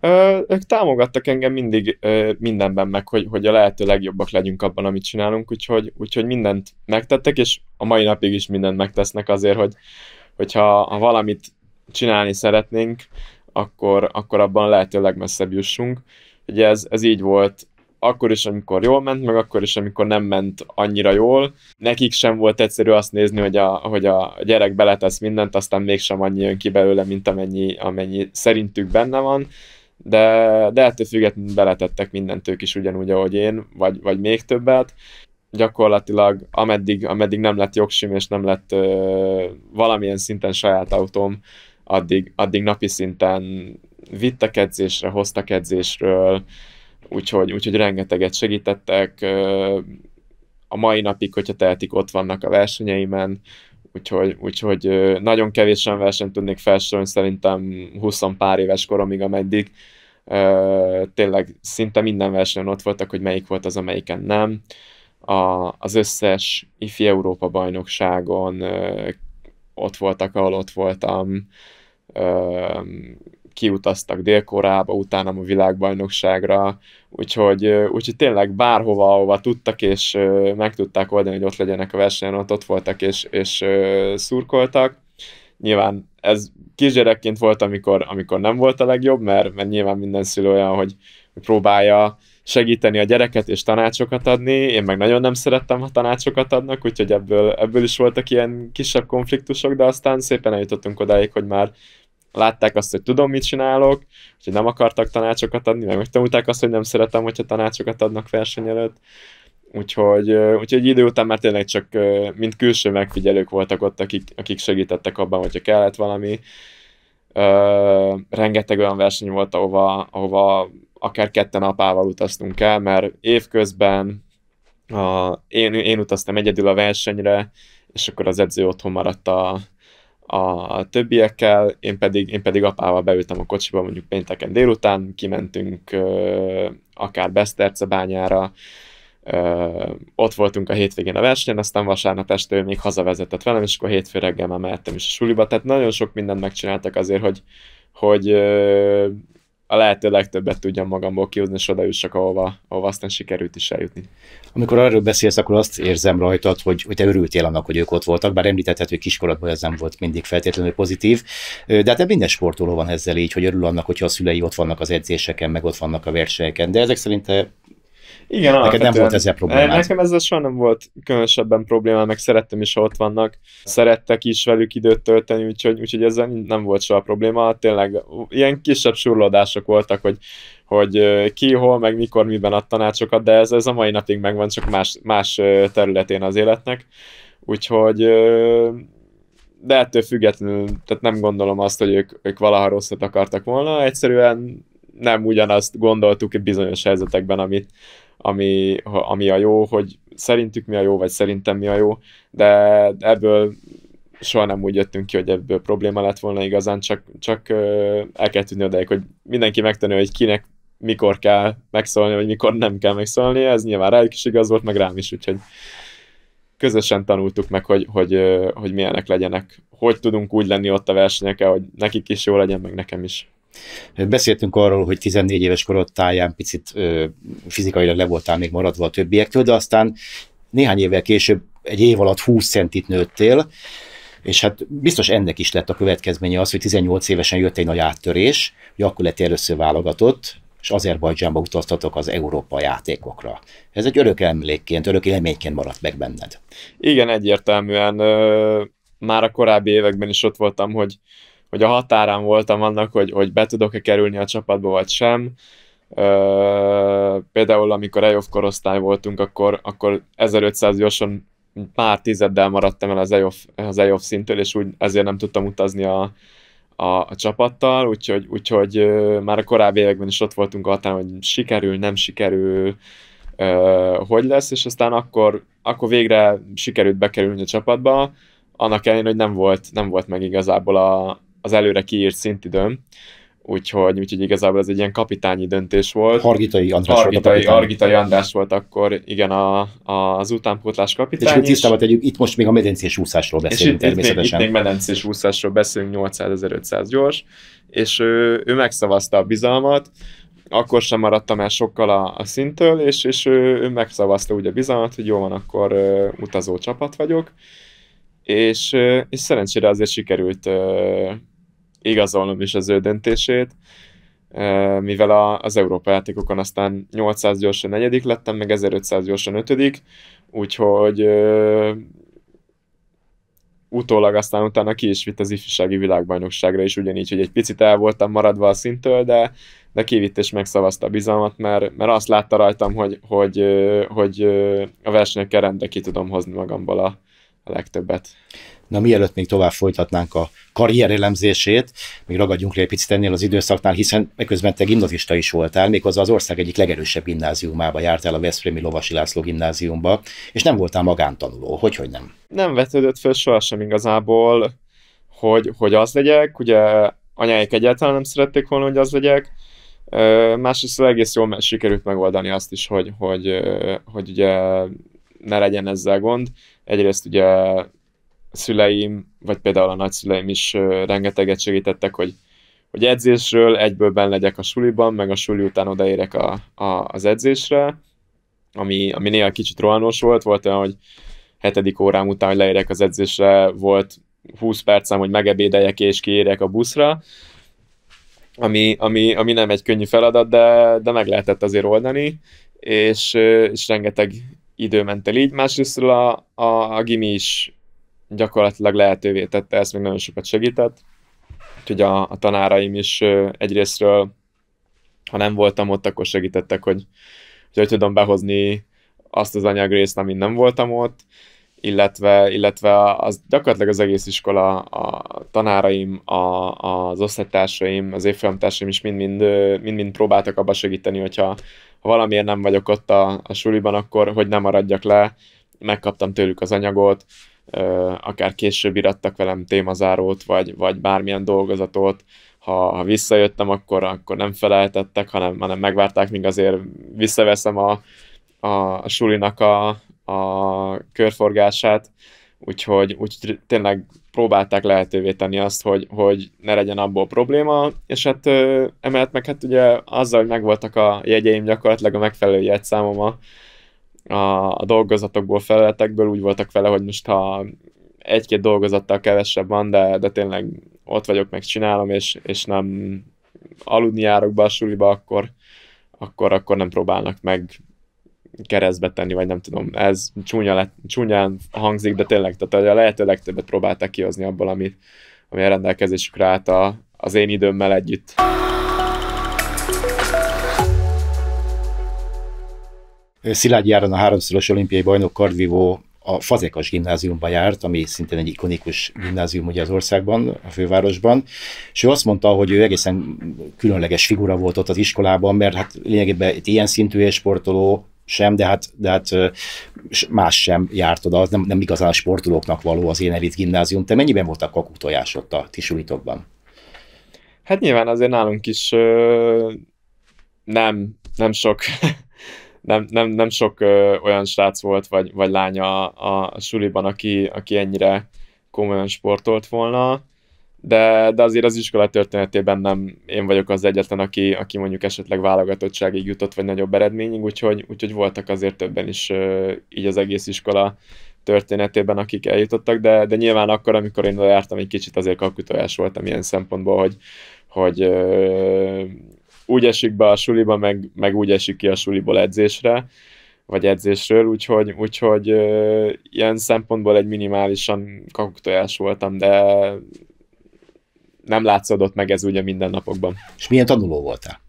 A: Ö, ők támogattak engem mindig ö, mindenben meg, hogy, hogy a lehető legjobbak legyünk abban, amit csinálunk, úgyhogy, úgyhogy mindent megtettek, és a mai napig is mindent megtesznek azért, hogy hogyha ha valamit csinálni szeretnénk, akkor, akkor abban lehetőleg messzebb jussunk. Ugye ez, ez így volt akkor is, amikor jól ment, meg akkor is, amikor nem ment annyira jól. Nekik sem volt egyszerű azt nézni, hogy a, hogy a gyerek beletesz mindent, aztán mégsem annyi jön ki belőle, mint amennyi, amennyi szerintük benne van de, de ettől függetlenül beletettek mindent ők is ugyanúgy, ahogy én, vagy, vagy még többet. Gyakorlatilag ameddig, ameddig nem lett jogsim, és nem lett ö, valamilyen szinten saját autóm, addig, addig napi szinten vittek edzésre, hoztak edzésről, úgyhogy, úgyhogy rengeteget segítettek, a mai napig, hogyha tehetik, ott vannak a versenyeimen, úgyhogy, úgyhogy nagyon kevésen versenyt tudnék felsorolni, szerintem 20 pár éves koromig, ameddig tényleg szinte minden versenyen ott voltak, hogy melyik volt az, amelyiken nem. A, az összes ifi Európa bajnokságon ott voltak, ahol ott voltam kiutaztak Dél-Koreába, utána a világbajnokságra, úgyhogy, úgyhogy tényleg bárhova, ahova tudtak, és meg tudták oldani, hogy ott legyenek a versenyen, ott, ott voltak és, és szurkoltak. Nyilván ez kisgyerekként volt, amikor, amikor nem volt a legjobb, mert, mert nyilván minden szülő olyan, hogy próbálja segíteni a gyereket és tanácsokat adni, én meg nagyon nem szerettem, ha tanácsokat adnak, úgyhogy ebből, ebből is voltak ilyen kisebb konfliktusok, de aztán szépen eljutottunk odáig, hogy már látták azt, hogy tudom, mit csinálok, hogy nem akartak tanácsokat adni, meg megtanulták azt, hogy nem szeretem, hogyha tanácsokat adnak verseny előtt. Úgyhogy, úgyhogy idő után már tényleg csak mint külső megfigyelők voltak ott, akik, akik segítettek abban, hogyha kellett valami. Ö, rengeteg olyan verseny volt, ahova, ahova akár ketten apával utaztunk el, mert évközben a, én, én utaztam egyedül a versenyre, és akkor az edző otthon maradt a, a többiekkel, én pedig, én pedig apával beültem a kocsiba mondjuk pénteken délután, kimentünk ö, akár Besztercebányára, ö, ott voltunk a hétvégén a versenyen, aztán vasárnap este ő még hazavezetett velem, és akkor hétfő reggel már mehettem is a suliba, tehát nagyon sok mindent megcsináltak azért, hogy, hogy ö, a lehető legtöbbet tudjam magamból kihozni, és oda jussak, ahova, ahova aztán sikerült is eljutni.
B: Amikor arról beszélsz, akkor azt érzem rajtad, hogy, hogy te örültél annak, hogy ők ott voltak, bár említetted, hogy kiskorodban ez nem volt mindig feltétlenül pozitív, de hát minden sportoló van ezzel így, hogy örül annak, hogyha a szülei ott vannak az edzéseken, meg ott vannak a versenyeken, de ezek szerint igen, Neked nem volt ezzel problémát. Nekem
A: ez soha nem volt különösebben problémám, meg szerettem is, ha ott vannak. Szerettek is velük időt tölteni, úgyhogy, úgyhogy ezzel nem volt soha probléma. Tényleg ilyen kisebb surlódások voltak, hogy hogy ki, hol, meg mikor, miben ad tanácsokat, de ez, ez a mai napig megvan, csak más, más területén az életnek. Úgyhogy de ettől függetlenül, tehát nem gondolom azt, hogy ők, ők valaha rosszat akartak volna, egyszerűen nem ugyanazt gondoltuk bizonyos helyzetekben, amit, ami, ami a jó, hogy szerintük mi a jó, vagy szerintem mi a jó, de ebből soha nem úgy jöttünk ki, hogy ebből probléma lett volna igazán, csak, csak el kell tudni odáig, hogy mindenki megtanulja, hogy kinek mikor kell megszólni, vagy mikor nem kell megszólni, ez nyilván rájuk is igaz volt, meg rám is, úgyhogy közösen tanultuk meg, hogy, hogy, hogy milyenek legyenek, hogy tudunk úgy lenni ott a versenyeken, hogy nekik is jó legyen, meg nekem is. Beszéltünk arról, hogy 14 éves korod táján picit fizikailag le
B: voltál még maradva a többiektől, de aztán néhány évvel később, egy év alatt 20 centit nőttél, és hát biztos ennek is lett a következménye az, hogy 18 évesen jött egy nagy áttörés, hogy akkor lett először válogatott, és Azerbajdzsánba utaztatok az Európa játékokra. Ez egy örök emlékként, örök élményként maradt meg benned.
A: Igen, egyértelműen. Már a korábbi években is ott voltam, hogy hogy a határán voltam annak, hogy, hogy be tudok-e kerülni a csapatba, vagy sem. Uh, például amikor EOF korosztály voltunk, akkor, akkor 1500 gyorsan pár tizeddel maradtam el az EOF, az EOF szintől, és úgy ezért nem tudtam utazni a, a, a csapattal, úgyhogy, úgyhogy uh, már a korábbi években is ott voltunk a határon, hogy sikerül, nem sikerül, uh, hogy lesz, és aztán akkor, akkor végre sikerült bekerülni a csapatba, annak ellenére, hogy nem volt, nem volt meg igazából a, az előre kiírt szintidőm, úgyhogy, úgyhogy igazából ez egy ilyen kapitányi döntés volt. Hargitai András Hargitai, volt a Hargitai András volt akkor, igen, a, a, az utánpótlás kapitány. És tisztában
B: tegyük, itt most még a medencés úszásról
A: beszélünk és itt, természetesen. Itt még, itt még medencés úszásról beszélünk, 800-1500 gyors, és ő, ő megszavazta a bizalmat, akkor sem maradtam el sokkal a, a szintől, és, és ő, ő megszavazta úgy a bizalmat, hogy jó van, akkor ö, utazó csapat vagyok, és, ö, és szerencsére azért sikerült ö, igazolnom is az ő döntését, e, mivel az Európa játékokon aztán 800 gyorsan negyedik lettem, meg 1500 gyorsan ötödik, úgyhogy e, utólag aztán utána ki is vitt az ifjúsági világbajnokságra is ugyanígy, hogy egy picit el voltam maradva a szintől, de, de kivitt és megszavazta a bizalmat, mert, mert azt látta rajtam, hogy, hogy, e, hogy, hogy a versenyekkel rendbe ki tudom hozni magamból a, a legtöbbet. Na mielőtt még tovább
B: folytatnánk a karrier
A: elemzését, még ragadjunk le egy picit ennél az
B: időszaknál, hiszen megközben te gimnazista is voltál, méghozzá az ország egyik legerősebb gimnáziumába jártál, a Veszprémi Lovasi László gimnáziumba, és nem voltál magántanuló, hogy, hogy nem?
A: Nem vetődött föl sohasem igazából, hogy, hogy az legyek, ugye anyáik egyáltalán nem szerették volna, hogy az legyek, másrészt egész jól sikerült megoldani azt is, hogy, hogy, hogy ugye ne legyen ezzel gond egyrészt ugye a szüleim, vagy például a nagyszüleim is rengeteget segítettek, hogy, hogy edzésről egyből ben legyek a suliban, meg a suli után odaérek a, a, az edzésre, ami, ami néha kicsit rohanós volt, volt olyan, hogy hetedik órám után, hogy leérek az edzésre, volt 20 percem, hogy megebédeljek és kiérek a buszra, ami, ami, ami nem egy könnyű feladat, de, de meg lehetett azért oldani, és, és rengeteg ment el így, másrészt a, a, a gimi is gyakorlatilag lehetővé tette, ez még nagyon sokat segített. Úgyhogy a, a tanáraim is egyrésztről, ha nem voltam ott, akkor segítettek, hogy hogy, hogy tudom behozni azt az anyagrészt, amin nem voltam ott, illetve, illetve az gyakorlatilag az egész iskola, a tanáraim, a, az osztálytársaim, az évfolyamtársaim is mind-mind, mind-mind próbáltak abba segíteni, hogyha ha valamiért nem vagyok ott a, a suliban, akkor hogy nem maradjak le, megkaptam tőlük az anyagot, akár később irattak velem témazárót, vagy, vagy bármilyen dolgozatot, ha, ha visszajöttem, akkor, akkor nem feleltettek, hanem, hanem megvárták, míg azért visszaveszem a, a sulinak a, a körforgását, úgyhogy úgy, tényleg próbálták lehetővé tenni azt, hogy, hogy ne legyen abból probléma, és hát emellett meg hát ugye azzal, hogy megvoltak a jegyeim gyakorlatilag a megfelelő jegyszámom a, a, a dolgozatokból, feleletekből, úgy voltak vele, hogy most ha egy-két dolgozattal kevesebb van, de, de tényleg ott vagyok, meg csinálom, és, és nem aludni járok be a suliba, akkor, akkor, akkor nem próbálnak meg keresztbe tenni, vagy nem tudom, ez csúnya le, csúnyán hangzik, de tényleg, tehát a lehető legtöbbet próbálták kihozni abból, amit, ami a rendelkezésükre állt a, az én időmmel együtt.
B: Szilágyi Áron a háromszoros olimpiai bajnok kardvívó a Fazekas gimnáziumba járt, ami szintén egy ikonikus gimnázium ugye az országban, a fővárosban, és ő azt mondta, hogy ő egészen különleges figura volt ott az iskolában, mert hát lényegében egy ilyen szintű sportoló sem, de hát, de hát más sem járt oda, az nem, nem igazán a sportolóknak való az én elit gimnázium. Te mennyiben voltak tojás ott a tisulitokban?
A: Hát nyilván azért nálunk is ö, nem, nem sok nem, nem, nem sok ö, olyan srác volt, vagy, vagy lánya a, a suliban, aki, aki ennyire komolyan sportolt volna de, de azért az iskola történetében nem én vagyok az egyetlen, aki, aki mondjuk esetleg válogatottságig jutott, vagy nagyobb eredményig, úgyhogy, úgyhogy voltak azért többen is így az egész iskola történetében, akik eljutottak, de, de nyilván akkor, amikor én jártam, egy kicsit azért kakutolás voltam ilyen szempontból, hogy, hogy úgy esik be a suliba, meg, meg úgy esik ki a suliból edzésre, vagy edzésről, úgyhogy, úgyhogy ilyen szempontból egy minimálisan kakuktojás voltam, de nem látszódott meg ez ugye mindennapokban. És milyen tanuló voltál?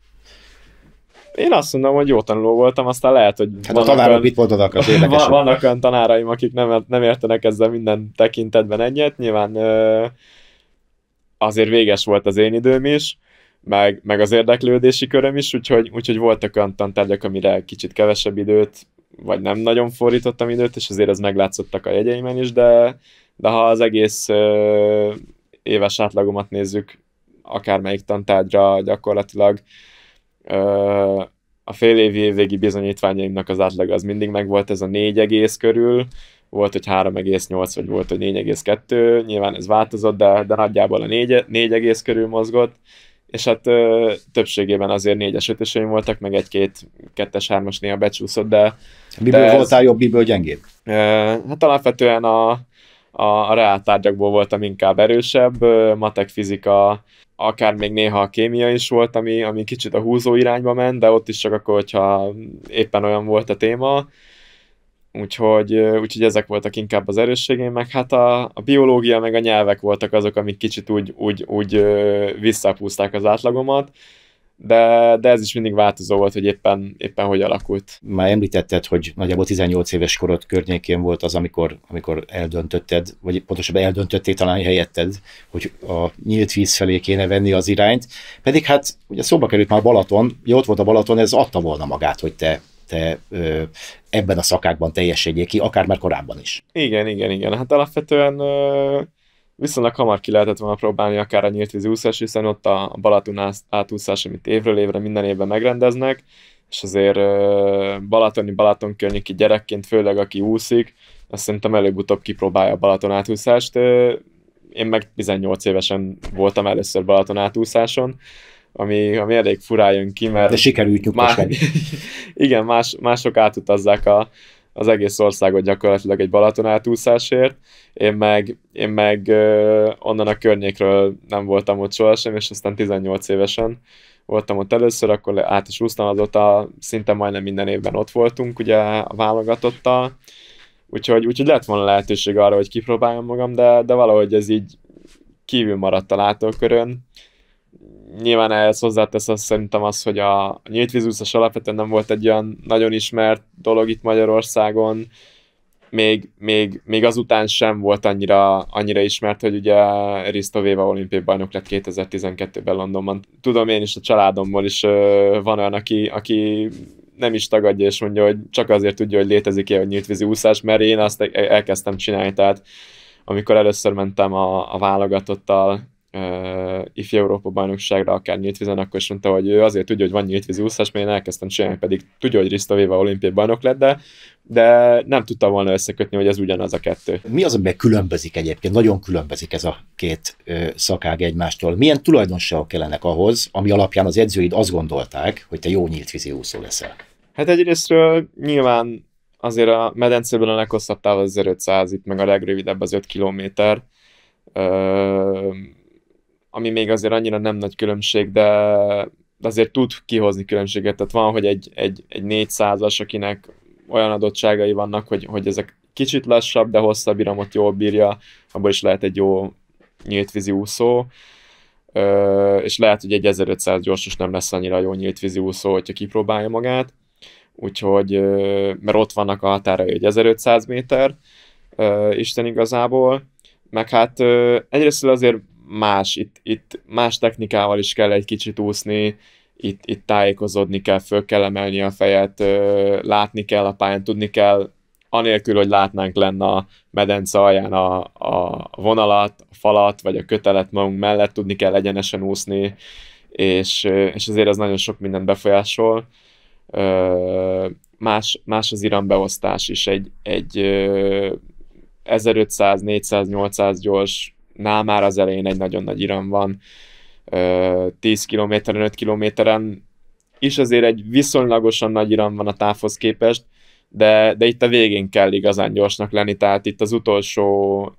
A: Én azt mondom, hogy jó tanuló voltam, aztán lehet, hogy... Hát a tanárok olyan, mit mondanak az Vannak olyan tanáraim, akik nem, nem értenek ezzel minden tekintetben egyet, nyilván azért véges volt az én időm is, meg, meg az érdeklődési köröm is, úgyhogy, úgyhogy voltak olyan tantárgyak, amire kicsit kevesebb időt, vagy nem nagyon fordítottam időt, és azért ez meglátszottak a jegyeimen is, de, de ha az egész éves átlagomat nézzük, akármelyik tantárgyra gyakorlatilag ö, a fél évi évvégi bizonyítványaimnak az átlag az mindig megvolt, ez a 4 egész körül, volt, hogy 3,8, vagy volt, hogy 4,2, nyilván ez változott, de, de nagyjából a 4, 4 egész körül mozgott, és hát ö, többségében azért négyes ötösöim voltak, meg egy-két kettes, hármas néha becsúszott, de... Miből de voltál ez, jobb, miből gyengébb? Ö, hát alapvetően a, a, a reál tárgyakból voltam inkább erősebb, matek, fizika, akár még néha a kémia is volt, ami, ami kicsit a húzó irányba ment, de ott is csak akkor, hogyha éppen olyan volt a téma, Úgyhogy, úgyhogy ezek voltak inkább az erősségén, meg hát a, a biológia meg a nyelvek voltak azok, amik kicsit úgy, úgy, úgy visszapúzták az átlagomat de, de ez is mindig változó volt, hogy éppen, éppen hogy alakult. Már említetted,
B: hogy nagyjából 18 éves korod környékén volt az, amikor, amikor eldöntötted, vagy pontosabban eldöntötték talán helyetted, hogy a nyílt víz felé kéne venni az irányt, pedig hát ugye szóba került már Balaton, jó ott volt a Balaton, ez adta volna magát, hogy te te ö, ebben a szakákban teljesedjék ki, akár már korábban is.
A: Igen, igen, igen. Hát alapvetően ö, viszonylag hamar ki lehetett volna próbálni akár a nyílt vízi úszás, hiszen ott a Balaton átúszás, amit évről évre minden évben megrendeznek, és azért balatoni, balaton környéki gyerekként, főleg aki úszik, azt szerintem előbb-utóbb kipróbálja a Balaton átúszást. Én meg 18 évesen voltam először Balaton átúszáson, ami, ami elég furán jön ki, mert... De sikerült nyugtosan. Má... Igen, más, mások átutazzák a, az egész országot gyakorlatilag egy Balaton átúszásért, én meg, én meg ö, onnan a környékről nem voltam ott sohasem, és aztán 18 évesen voltam ott először, akkor át is úsztam, azóta szinte majdnem minden évben ott voltunk, ugye a válogatottal, úgyhogy, úgyhogy lett volna lehetőség arra, hogy kipróbáljam magam, de, de valahogy ez így kívül maradt a látókörön, nyilván ehhez hozzátesz azt szerintem az, hogy a nyílt vízúszás alapvetően nem volt egy olyan nagyon ismert dolog itt Magyarországon, még, még, még azután sem volt annyira, annyira ismert, hogy ugye Risto Véva olimpiai bajnok lett 2012-ben Londonban. Tudom én is, a családomból is ö, van olyan, aki, aki nem is tagadja, és mondja, hogy csak azért tudja, hogy létezik ilyen nyílt vízi úszás, mert én azt elkezdtem csinálni, tehát amikor először mentem a, a válogatottal uh, ifj Európa bajnokságra, akár nyílt vizen, akkor is mondta, hogy ő azért tudja, hogy van nyílt vízi úszás, mert én elkezdtem csinálni, pedig tudja, hogy Riszta Véva olimpiai bajnok lett, de, de nem tudta volna összekötni, hogy ez ugyanaz a kettő. Mi az, amiben különbözik egyébként?
B: Nagyon különbözik ez a két ö, szakág egymástól. Milyen tulajdonságok kellenek ahhoz, ami alapján az edzőid azt gondolták, hogy te jó nyílt vízi úszó leszel?
A: Hát egyrésztről nyilván azért a medencéből a leghosszabb távol az 1500, itt meg a legrövidebb az 5 kilométer ami még azért annyira nem nagy különbség, de azért tud kihozni különbséget. Tehát van, hogy egy, egy, egy 400-as, akinek olyan adottságai vannak, hogy, hogy ezek kicsit lassabb, de hosszabb iramot jól bírja, abból is lehet egy jó vízi úszó, Ö, és lehet, hogy egy 1500 gyorsos nem lesz annyira jó vízi úszó, hogyha kipróbálja magát, úgyhogy, ö, mert ott vannak a határai, hogy 1500 méter, ö, Isten igazából, meg hát ö, egyrészt azért más, itt, itt más technikával is kell egy kicsit úszni, itt, itt tájékozódni kell, föl kell emelni a fejet, látni kell a pályán, tudni kell, anélkül, hogy látnánk lenne a medence alján a, a vonalat, a falat, vagy a kötelet magunk mellett, tudni kell egyenesen úszni, és, és azért ez nagyon sok mindent befolyásol. Más, más az irambeosztás is, egy, egy 1500, 400, 800 gyors nál már az elején egy nagyon nagy iram van, 10 kilométeren, 5 kilométeren is azért egy viszonylagosan nagy iram van a távhoz képest, de, de itt a végén kell igazán gyorsnak lenni, tehát itt az utolsó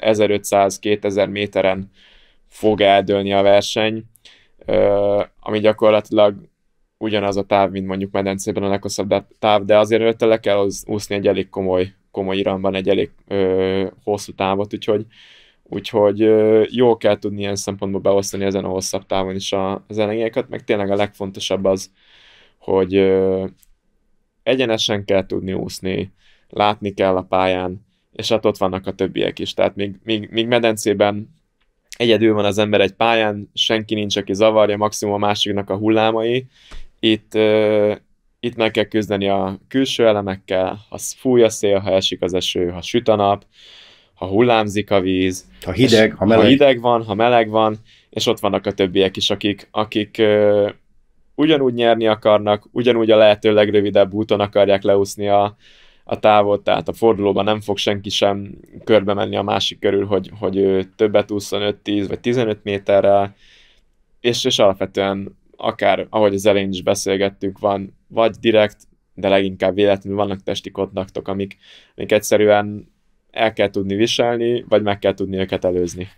A: 1500-2000 méteren fog eldőlni a verseny, ami gyakorlatilag ugyanaz a táv, mint mondjuk medencében a leghosszabb táv, de azért előtte le kell úszni egy elég komoly, komoly iramban, egy elég ö, hosszú távot, úgyhogy Úgyhogy jól kell tudni ilyen szempontból beosztani ezen a hosszabb távon is a zenegéket, meg tényleg a legfontosabb az, hogy egyenesen kell tudni úszni, látni kell a pályán, és hát ott vannak a többiek is. Tehát még, még, még medencében egyedül van az ember egy pályán, senki nincs, aki zavarja, maximum a másiknak a hullámai. Itt, uh, itt meg kell küzdeni a külső elemekkel, ha fúj a szél, ha esik az eső, ha süt a nap, ha hullámzik a víz, ha hideg, ha meleg. ha hideg van, ha meleg van, és ott vannak a többiek is, akik, akik ö, ugyanúgy nyerni akarnak, ugyanúgy a lehető legrövidebb úton akarják leúszni a, a távot, tehát a fordulóban nem fog senki sem körbe menni a másik körül, hogy, hogy ő többet úszon 5-10 vagy 15 méterrel, és, és alapvetően akár, ahogy az elején is beszélgettünk, van vagy direkt, de leginkább véletlenül vannak testi kontaktok, amik, amik egyszerűen el kell tudni viselni, vagy meg kell tudni őket előzni.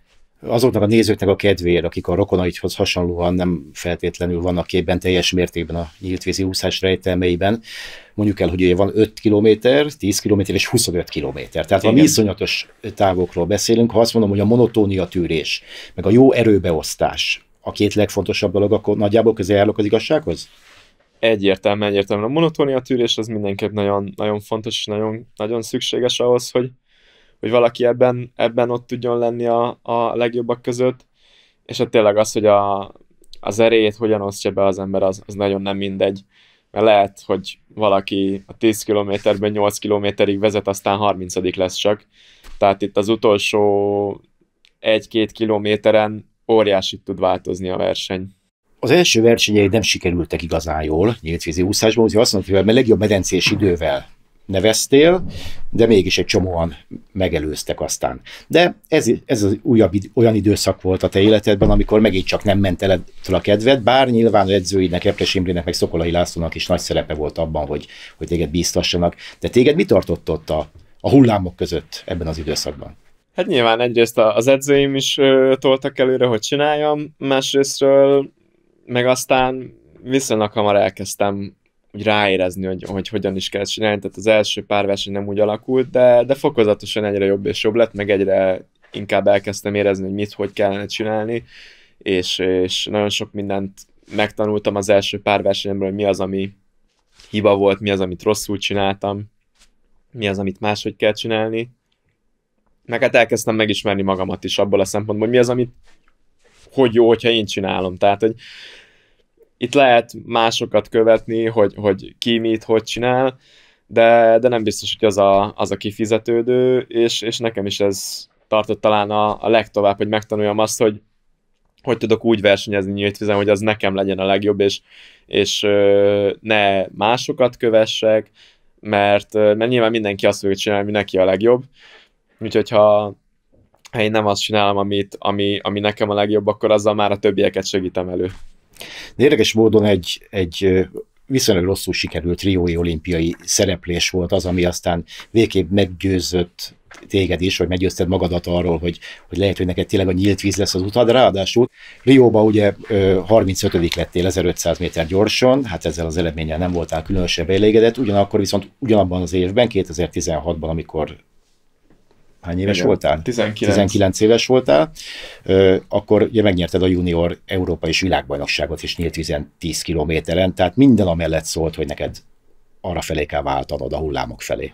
B: Azoknak a nézőknek a kedvéért, akik a rokonaidhoz hasonlóan nem feltétlenül vannak képben teljes mértékben a nyíltvízi úszás rejtelmeiben, mondjuk el, hogy van 5 km, 10 km és 25 km. Tehát Igen. van iszonyatos távokról beszélünk. Ha azt mondom, hogy a monotónia tűrés, meg a jó erőbeosztás a két legfontosabb dolog, akkor nagyjából közel
A: állok az igazsághoz? egyértelmű, egyértelmű. A monotónia tűrés az mindenképp nagyon, nagyon fontos, és nagyon, nagyon szükséges ahhoz, hogy, hogy valaki ebben, ebben ott tudjon lenni a, a legjobbak között, és hát tényleg az, hogy a, az erejét hogyan osztja be az ember, az, az nagyon nem mindegy. Mert lehet, hogy valaki a 10 kilométerben 8 kilométerig vezet, aztán 30 lesz csak. Tehát itt az utolsó 1-2 kilométeren óriásit tud változni a verseny.
B: Az első versenyei nem sikerültek igazán jól nyílt vízi úszásban, úgyhogy azt mondta, hogy a legjobb medencés idővel neveztél, de mégis egy csomóan megelőztek aztán. De ez, ez az újabb, olyan időszak volt a te életedben, amikor megint csak nem ment el a kedved, bár nyilván edzőidnek, Epres Imrének, meg Szokolai Lászlónak is nagy szerepe volt abban, hogy, hogy téged bíztassanak. De téged mi tartott ott a, a hullámok között ebben az időszakban?
A: Hát nyilván egyrészt az edzőim is toltak előre, hogy csináljam, másrésztről meg aztán viszonylag hamar elkezdtem hogy ráérezni, hogy, hogy hogyan is kell ezt csinálni. Tehát az első pár verseny nem úgy alakult, de, de fokozatosan egyre jobb és jobb lett, meg egyre inkább elkezdtem érezni, hogy mit, hogy kellene csinálni, és, és nagyon sok mindent megtanultam az első pár versenyemről, hogy mi az, ami hiba volt, mi az, amit rosszul csináltam, mi az, amit máshogy kell csinálni. Meg hát elkezdtem megismerni magamat is abból a szempontból, hogy mi az, amit hogy jó, hogyha én csinálom. Tehát, hogy itt lehet másokat követni, hogy, hogy ki mit, hogy csinál, de, de nem biztos, hogy az a, az a kifizetődő, és, és nekem is ez tartott talán a, a legtovább, hogy megtanuljam azt, hogy hogy tudok úgy versenyezni nyílt vizen, hogy az nekem legyen a legjobb, és, és ö, ne másokat kövessek, mert, mert nyilván mindenki azt fogja csinálni, ami neki a legjobb. Úgyhogy ha, ha én nem azt csinálom, amit, ami, ami nekem a legjobb, akkor azzal már a többieket segítem elő. De érdekes
B: módon egy, egy viszonylag rosszul sikerült Riói olimpiai szereplés volt az, ami aztán végképp meggyőzött téged is, vagy meggyőzted magadat arról, hogy, hogy lehet, hogy neked tényleg a nyílt víz lesz az utad, ráadásul Rióba ugye 35 lettél 1500 méter gyorsan, hát ezzel az eleménnyel nem voltál különösebb elégedett, ugyanakkor viszont ugyanabban az évben, 2016-ban, amikor hány éves Igen, voltál? 19. 19 éves voltál, akkor ugye megnyerted a junior Európa és világbajnokságot is nyílt vízen 10 kilométeren, tehát minden amellett szólt, hogy neked arra felé kell váltanod a hullámok felé.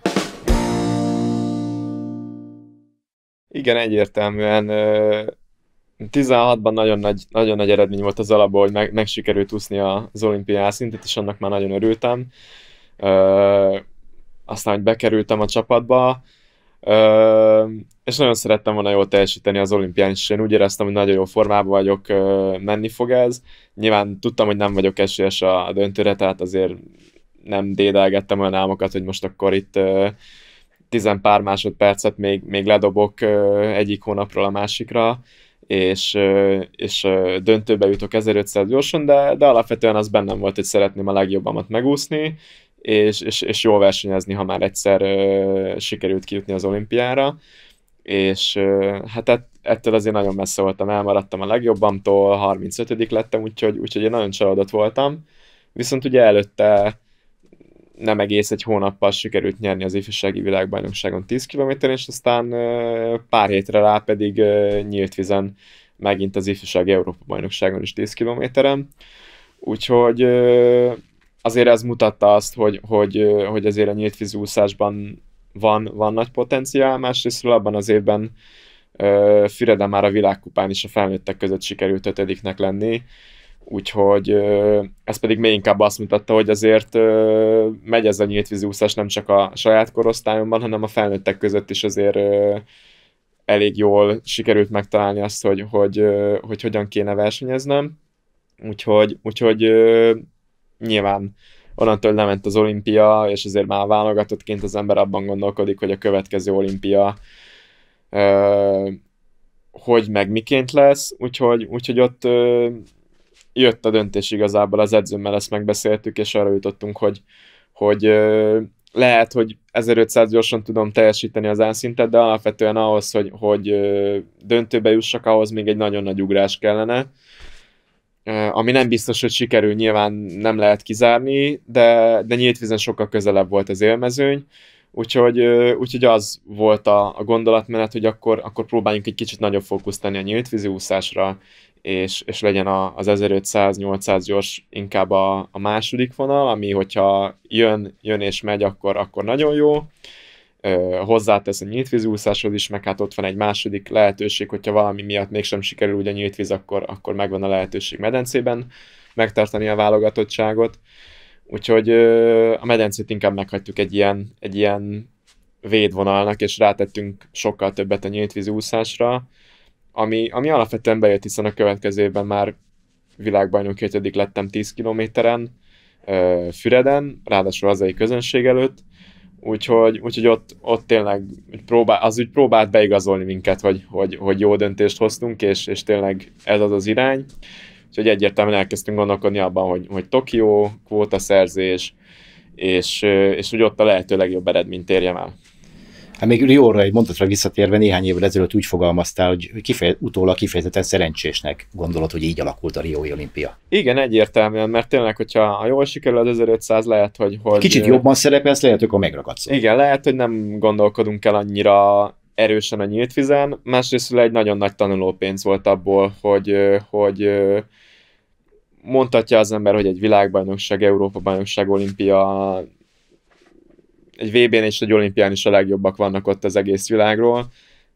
A: Igen, egyértelműen 16-ban nagyon nagy, nagyon nagy eredmény volt az alapból, hogy meg, meg sikerült úszni az olimpiai szintet, és annak már nagyon örültem. Ö, aztán, hogy bekerültem a csapatba, Ö, és nagyon szerettem volna jól teljesíteni az olimpián is, én úgy éreztem, hogy nagyon jó formában vagyok, ö, menni fog ez. Nyilván tudtam, hogy nem vagyok esélyes a, döntőre, tehát azért nem dédelgettem olyan álmokat, hogy most akkor itt ö, tizen pár másodpercet még, még ledobok ö, egyik hónapról a másikra, és, ö, és ö, döntőbe jutok 1500 gyorsan, de, de alapvetően az bennem volt, hogy szeretném a legjobbamat megúszni, és, és, és jól versenyezni, ha már egyszer ö, sikerült kijutni az olimpiára, és ö, hát ett, ettől azért nagyon messze voltam, elmaradtam a legjobbamtól, 35 lettem, úgyhogy, úgyhogy én nagyon csalódott voltam, viszont ugye előtte nem egész egy hónappal sikerült nyerni az ifjúsági világbajnokságon 10 km és aztán pár hétre rá pedig nyílt vizen megint az ifjúsági Európa bajnokságon is 10 km -en. Úgyhogy azért ez mutatta azt, hogy, hogy, hogy azért a nyílt vízű úszásban van, van nagy potenciál, másrészt abban az évben uh, Fürede már a világkupán is a felnőttek között sikerült ötödiknek lenni, úgyhogy uh, ez pedig még inkább azt mutatta, hogy azért uh, megy ez a nyílt vízű úszás nem csak a saját korosztályomban, hanem a felnőttek között is azért elég jól sikerült megtalálni azt, hogy, hogy, hogy, hogy hogyan kéne versenyeznem. Úgyhogy, úgyhogy nyilván onnantól lement az olimpia, és azért már válogatottként az ember abban gondolkodik, hogy a következő olimpia ö, hogy meg miként lesz, úgyhogy, úgyhogy ott ö, jött a döntés igazából az edzőmmel, ezt megbeszéltük, és arra jutottunk, hogy, hogy ö, lehet, hogy 1500 gyorsan tudom teljesíteni az ánszintet, de alapvetően ahhoz, hogy, hogy döntőbe jussak, ahhoz még egy nagyon nagy ugrás kellene ami nem biztos, hogy sikerül, nyilván nem lehet kizárni, de, de nyílt vízen sokkal közelebb volt az élmezőny, úgyhogy, úgyhogy az volt a, a gondolatmenet, hogy akkor, akkor próbáljunk egy kicsit nagyobb fókuszt tenni a nyílt vízi úszásra, és, és legyen a, az 1500-800 gyors inkább a, a második vonal, ami hogyha jön, jön és megy, akkor, akkor nagyon jó hozzátesz a nyíltvízi úszáshoz is, meg hát ott van egy második lehetőség, hogyha valami miatt mégsem sikerül ugye nyíltvíz, akkor, akkor megvan a lehetőség medencében megtartani a válogatottságot. Úgyhogy a medencét inkább meghagytuk egy ilyen, egy ilyen védvonalnak, és rátettünk sokkal többet a nyíltvízi úszásra, ami, ami alapvetően bejött, hiszen a következő évben már világbajnok ötödik lettem 10 kilométeren, Füreden, ráadásul hazai közönség előtt, Úgyhogy, úgyhogy ott, ott tényleg próbál, az úgy próbált beigazolni minket, hogy, hogy, hogy jó döntést hoztunk, és, és tényleg ez az az irány. Úgyhogy egyértelműen elkezdtünk gondolkodni abban, hogy, hogy Tokió, szerzés, és, és hogy ott a lehető legjobb eredményt érjem el.
B: Hát még Rióra egy mondatra visszatérve néhány évvel ezelőtt úgy fogalmaztál, hogy kifeje, utólag kifejezetten szerencsésnek
A: gondolod, hogy így alakult a Riói olimpia. Igen, egyértelműen, mert tényleg, hogyha a jól sikerül az 1500, lehet, hogy... hogy Kicsit jobban
B: szerepelsz, lehet, hogy megragadsz.
A: Igen, lehet, hogy nem gondolkodunk el annyira erősen a nyílt vizen, másrészt egy nagyon nagy tanulópénz volt abból, hogy, hogy mondhatja az ember, hogy egy világbajnokság, Európa bajnokság, olimpia egy VB-n és egy olimpián is a legjobbak vannak ott az egész világról,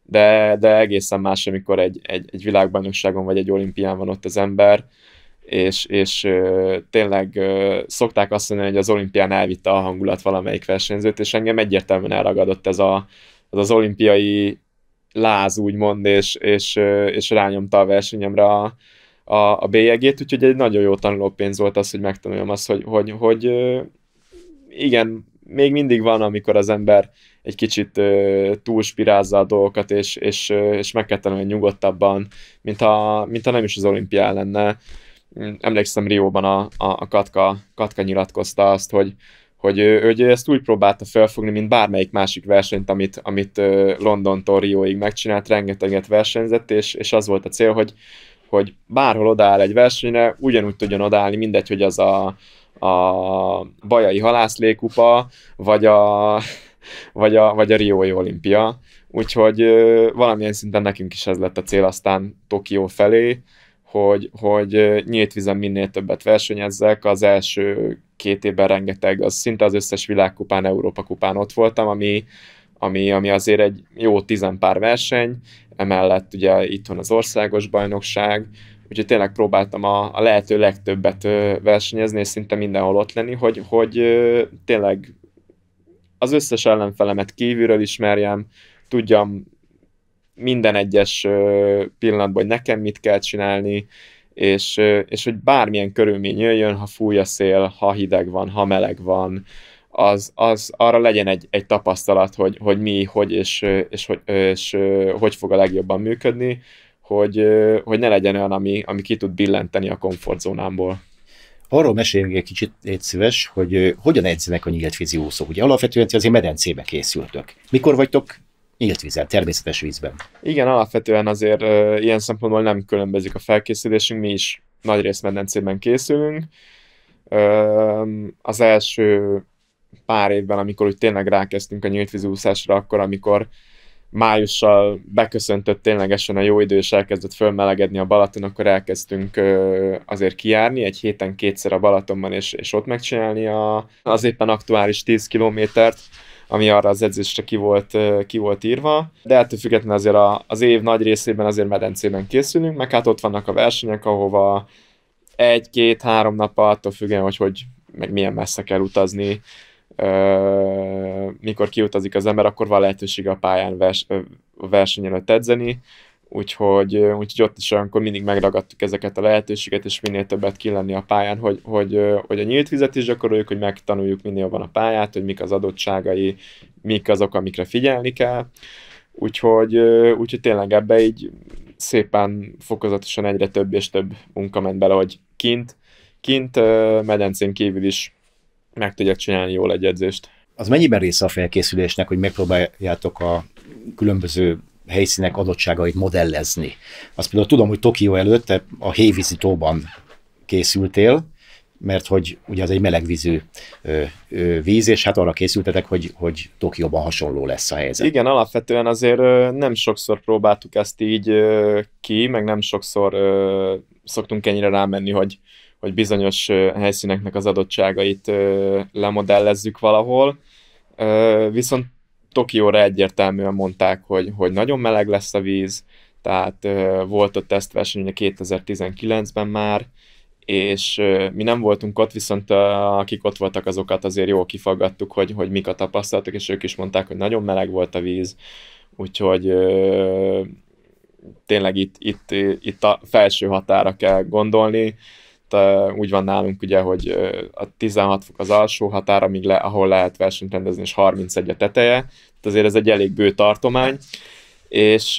A: de, de egészen más, amikor egy, egy, egy világbajnokságon vagy egy olimpián van ott az ember, és, és ö, tényleg ö, szokták azt mondani, hogy az olimpián elvitte a hangulat valamelyik versenyzőt, és engem egyértelműen elragadott ez a, az, az olimpiai láz, úgymond, és, és, ö, és rányomta a versenyemre a, a, a bélyegét, úgyhogy egy nagyon jó tanulópénz volt az, hogy megtanuljam azt, hogy, hogy, hogy igen, még mindig van, amikor az ember egy kicsit ö, túlspirázza a dolgokat, és, és, ö, és megkettelen olyan nyugodtabban, mint ha nem is az olimpián lenne. Mm, emlékszem Rióban a, a, a Katka, Katka nyilatkozta azt, hogy, hogy ő, hogy ő ezt úgy próbálta felfogni, mint bármelyik másik versenyt, amit, amit Londontól Rióig megcsinált, rengeteget versenyzett, és, és az volt a cél, hogy, hogy bárhol odáll egy versenyre, ugyanúgy tudjon odállni, mindegy, hogy az a, a Bajai Halászlékupa, vagy a, vagy a, vagy a Riói olimpia. Úgyhogy valamilyen szinten nekünk is ez lett a cél aztán Tokió felé, hogy, hogy nyílt vizen minél többet versenyezzek. Az első két évben rengeteg, az szinte az összes világkupán, Európa kupán ott voltam, ami, ami, ami azért egy jó tizenpár verseny, emellett ugye itt van az országos bajnokság, Úgyhogy tényleg próbáltam a, a lehető legtöbbet versenyezni, és szinte mindenhol ott lenni, hogy, hogy tényleg az összes ellenfelemet kívülről ismerjem, tudjam minden egyes pillanatban, hogy nekem mit kell csinálni, és, és hogy bármilyen körülmény jöjjön, ha fúj a szél, ha hideg van, ha meleg van, az, az arra legyen egy, egy tapasztalat, hogy, hogy mi, hogy és, és, és, és hogy fog a legjobban működni, hogy, hogy ne legyen olyan, ami, ami ki tud billenteni a komfortzónámból. Arról mesélj
B: még egy kicsit, egy szíves, hogy hogyan edzenek a nyílt vízi úszók. Ugye alapvetően azért medencébe készültök. Mikor vagytok nyílt vízen, természetes vízben?
A: Igen, alapvetően azért ilyen szempontból nem különbözik a felkészülésünk, mi is nagy medencében készülünk. az első pár évben, amikor úgy tényleg rákezdtünk a nyílt vízi úszásra, akkor amikor májussal beköszöntött ténylegesen a jó idő, és elkezdett fölmelegedni a Balaton, akkor elkezdtünk azért kijárni, egy héten kétszer a Balatonban, és, és ott megcsinálni a, az éppen aktuális 10 kilométert, ami arra az edzésre ki volt, ki volt írva, de ettől függetlenül azért a, az év nagy részében azért medencében készülünk, meg hát ott vannak a versenyek, ahova egy-két-három nap attól függően, hogy, hogy meg milyen messze kell utazni, mikor kiutazik az ember, akkor van lehetőség a pályán vers, versenyen előtt edzeni, úgyhogy, úgyhogy ott is olyankor mindig megragadtuk ezeket a lehetőséget, és minél többet lenni a pályán, hogy, hogy, hogy a nyílt vizet is gyakoroljuk, hogy megtanuljuk minél jobban a pályát, hogy mik az adottságai, mik azok, amikre figyelni kell. Úgyhogy, úgyhogy tényleg ebbe így szépen fokozatosan egyre több és több munka ment bele, hogy kint, kint medencén kívül is meg tudjak csinálni jól egy edzést. Az mennyiben része a felkészülésnek,
B: hogy megpróbáljátok a különböző helyszínek adottságait modellezni? Azt például tudom, hogy Tokió előtte a hévízitóban készültél, mert hogy ugye az egy melegvízű ö, ö, víz, és hát arra készültetek, hogy, hogy Tokióban hasonló lesz a helyzet.
A: Igen, alapvetően azért ö, nem sokszor próbáltuk ezt így ö, ki, meg nem sokszor ö, szoktunk ennyire rámenni, hogy vagy bizonyos helyszíneknek az adottságait lemodellezzük valahol. Viszont Tokióra egyértelműen mondták, hogy, hogy nagyon meleg lesz a víz, tehát volt ott tesztverseny 2019-ben már, és mi nem voltunk ott, viszont akik ott voltak, azokat azért jól kifaggattuk, hogy, hogy mik a tapasztalatok, és ők is mondták, hogy nagyon meleg volt a víz, úgyhogy tényleg itt, itt, itt a felső határa kell gondolni, ott úgy van nálunk ugye, hogy a 16 fok az alsó határ, amíg le, ahol lehet versenyt rendezni, és 31 a teteje, tehát azért ez egy elég bő tartomány, és,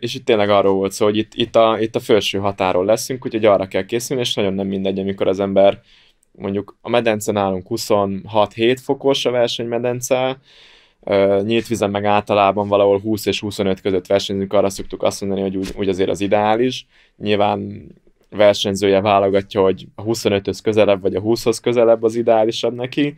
A: és itt tényleg arról volt szó, hogy itt, itt, a, itt a felső határon leszünk, úgyhogy arra kell készülni, és nagyon nem mindegy, amikor az ember mondjuk a medence nálunk 26-7 fokos a versenymedence, nyílt vizen meg általában valahol 20 és 25 között versenyzünk, arra szoktuk azt mondani, hogy úgy, úgy azért az ideális. Nyilván versenyzője válogatja, hogy a 25-höz közelebb, vagy a 20-hoz közelebb az ideálisabb neki,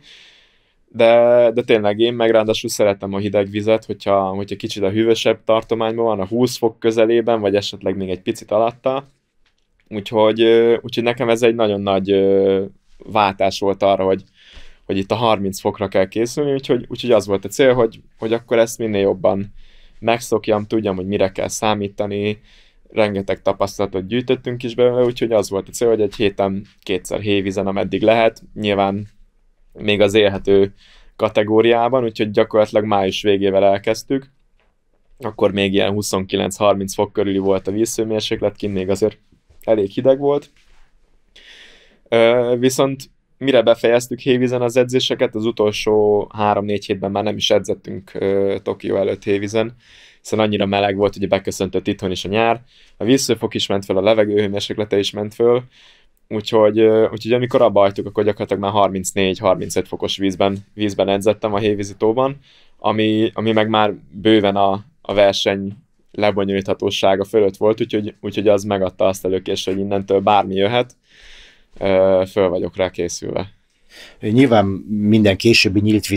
A: de, de tényleg én meg ráadásul szeretem a hideg vizet, hogyha, hogyha kicsit a hűvösebb tartományban van, a 20 fok közelében, vagy esetleg még egy picit alatta, úgyhogy, úgyhogy nekem ez egy nagyon nagy váltás volt arra, hogy, hogy itt a 30 fokra kell készülni, úgyhogy, úgyhogy az volt a cél, hogy, hogy akkor ezt minél jobban megszokjam, tudjam, hogy mire kell számítani, rengeteg tapasztalatot gyűjtöttünk is belőle, úgyhogy az volt a cél, hogy egy héten kétszer hévizen, ameddig lehet, nyilván még az élhető kategóriában, úgyhogy gyakorlatilag május végével elkezdtük, akkor még ilyen 29-30 fok körüli volt a vízhőmérséklet, kint még azért elég hideg volt. viszont mire befejeztük hévízen az edzéseket, az utolsó 3-4 hétben már nem is edzettünk Tokió előtt hévízen, hiszen szóval annyira meleg volt, hogy beköszöntött itthon is a nyár. A vízszőfok is ment fel, a hőmérséklete is ment föl. Úgyhogy, úgyhogy amikor abba hagytuk, akkor gyakorlatilag már 34-35 fokos vízben, vízben edzettem a hévízitóban, ami, ami meg már bőven a, a verseny lebonyolíthatósága fölött volt, úgyhogy, úgyhogy az megadta azt előkés, hogy innentől bármi jöhet, föl vagyok rá készülve.
B: Nyilván minden későbbi nyílt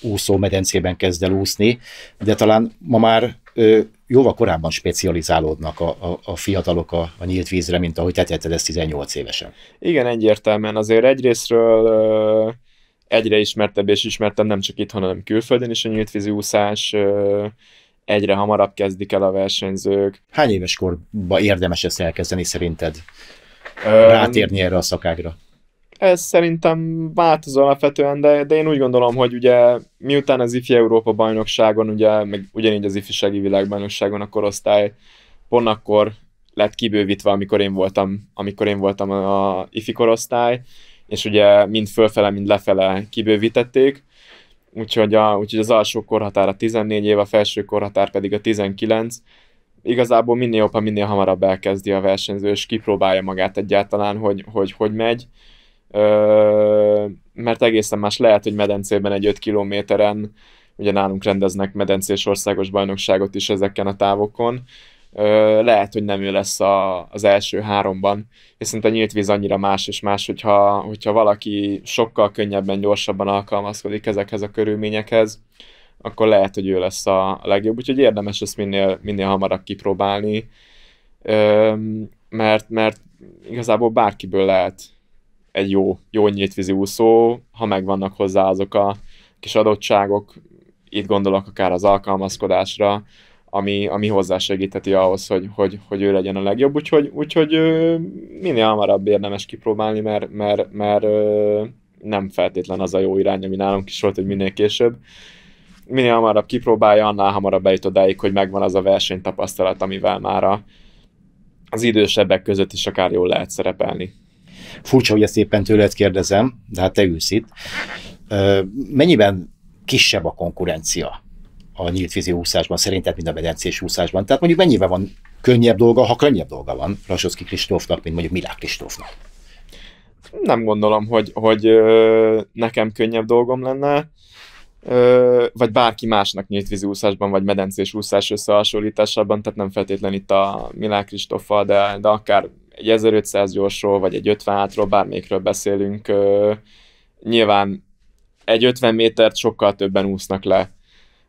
B: úszó medencében kezd el úszni, de talán ma már jóval korábban specializálódnak a, a, a fiatalok a, a nyílt vízre, mint ahogy te tetted ezt 18 évesen.
A: Igen, egyértelműen. Azért egyrésztről egyre ismertebb és ismertebb nem csak itthon, hanem külföldön is a nyílt vízi úszás egyre hamarabb kezdik el a versenyzők. Hány éves korban
B: érdemes ezt elkezdeni szerinted? Rátérni erre a szakágra?
A: Ez szerintem változó alapvetően, de, de én úgy gondolom, hogy ugye miután az IFI Európa bajnokságon, ugye, meg ugyanígy az Ifjúsági világbajnokságon a korosztály pont akkor lett kibővítve, amikor én voltam, amikor én voltam a ifi korosztály, és ugye mind fölfele, mind lefele kibővítették, úgyhogy, a, úgyhogy az alsó korhatár a 14 év, a felső korhatár pedig a 19, igazából minél jobban, minél hamarabb elkezdi a versenyző, és kipróbálja magát egyáltalán, hogy hogy, hogy megy, Ö, mert egészen más lehet, hogy medencében egy 5 kilométeren, ugye nálunk rendeznek medencés országos bajnokságot is ezeken a távokon, ö, lehet, hogy nem ő lesz a, az első háromban, hiszen a nyílt víz annyira más és más, hogyha, hogyha valaki sokkal könnyebben, gyorsabban alkalmazkodik ezekhez a körülményekhez, akkor lehet, hogy ő lesz a legjobb, úgyhogy érdemes ezt minél, minél hamarabb kipróbálni, ö, mert, mert igazából bárkiből lehet egy jó, jó nyíltvízi úszó, ha megvannak hozzá azok a kis adottságok, itt gondolok akár az alkalmazkodásra, ami, ami hozzásegítheti ahhoz, hogy, hogy, hogy ő legyen a legjobb. Úgyhogy, úgyhogy minél hamarabb érdemes kipróbálni, mert, mert, mert nem feltétlen az a jó irány, ami nálunk is volt, hogy minél később. Minél hamarabb kipróbálja, annál hamarabb bejut odáig, hogy megvan az a versenytapasztalat, amivel már az idősebbek között is akár jól lehet szerepelni.
B: Furcsa, hogy ezt éppen tőled kérdezem, de hát te ülsz itt. Mennyiben kisebb a konkurencia a nyílt vízi úszásban, szerinted, mint a medencés úszásban? Tehát mondjuk mennyivel van könnyebb dolga, ha könnyebb dolga van Rasoszki Kristófnak, mint mondjuk Milák Kristófnak?
A: Nem gondolom, hogy, hogy nekem könnyebb dolgom lenne vagy bárki másnak nyílt vízi úszásban, vagy medencés úszás összehasonlításában, tehát nem feltétlenül itt a Milák Kristóffal, de, de akár egy 1500 gyorsról, vagy egy 56-ról, bármelyikről beszélünk, nyilván egy 50 métert sokkal többen úsznak le,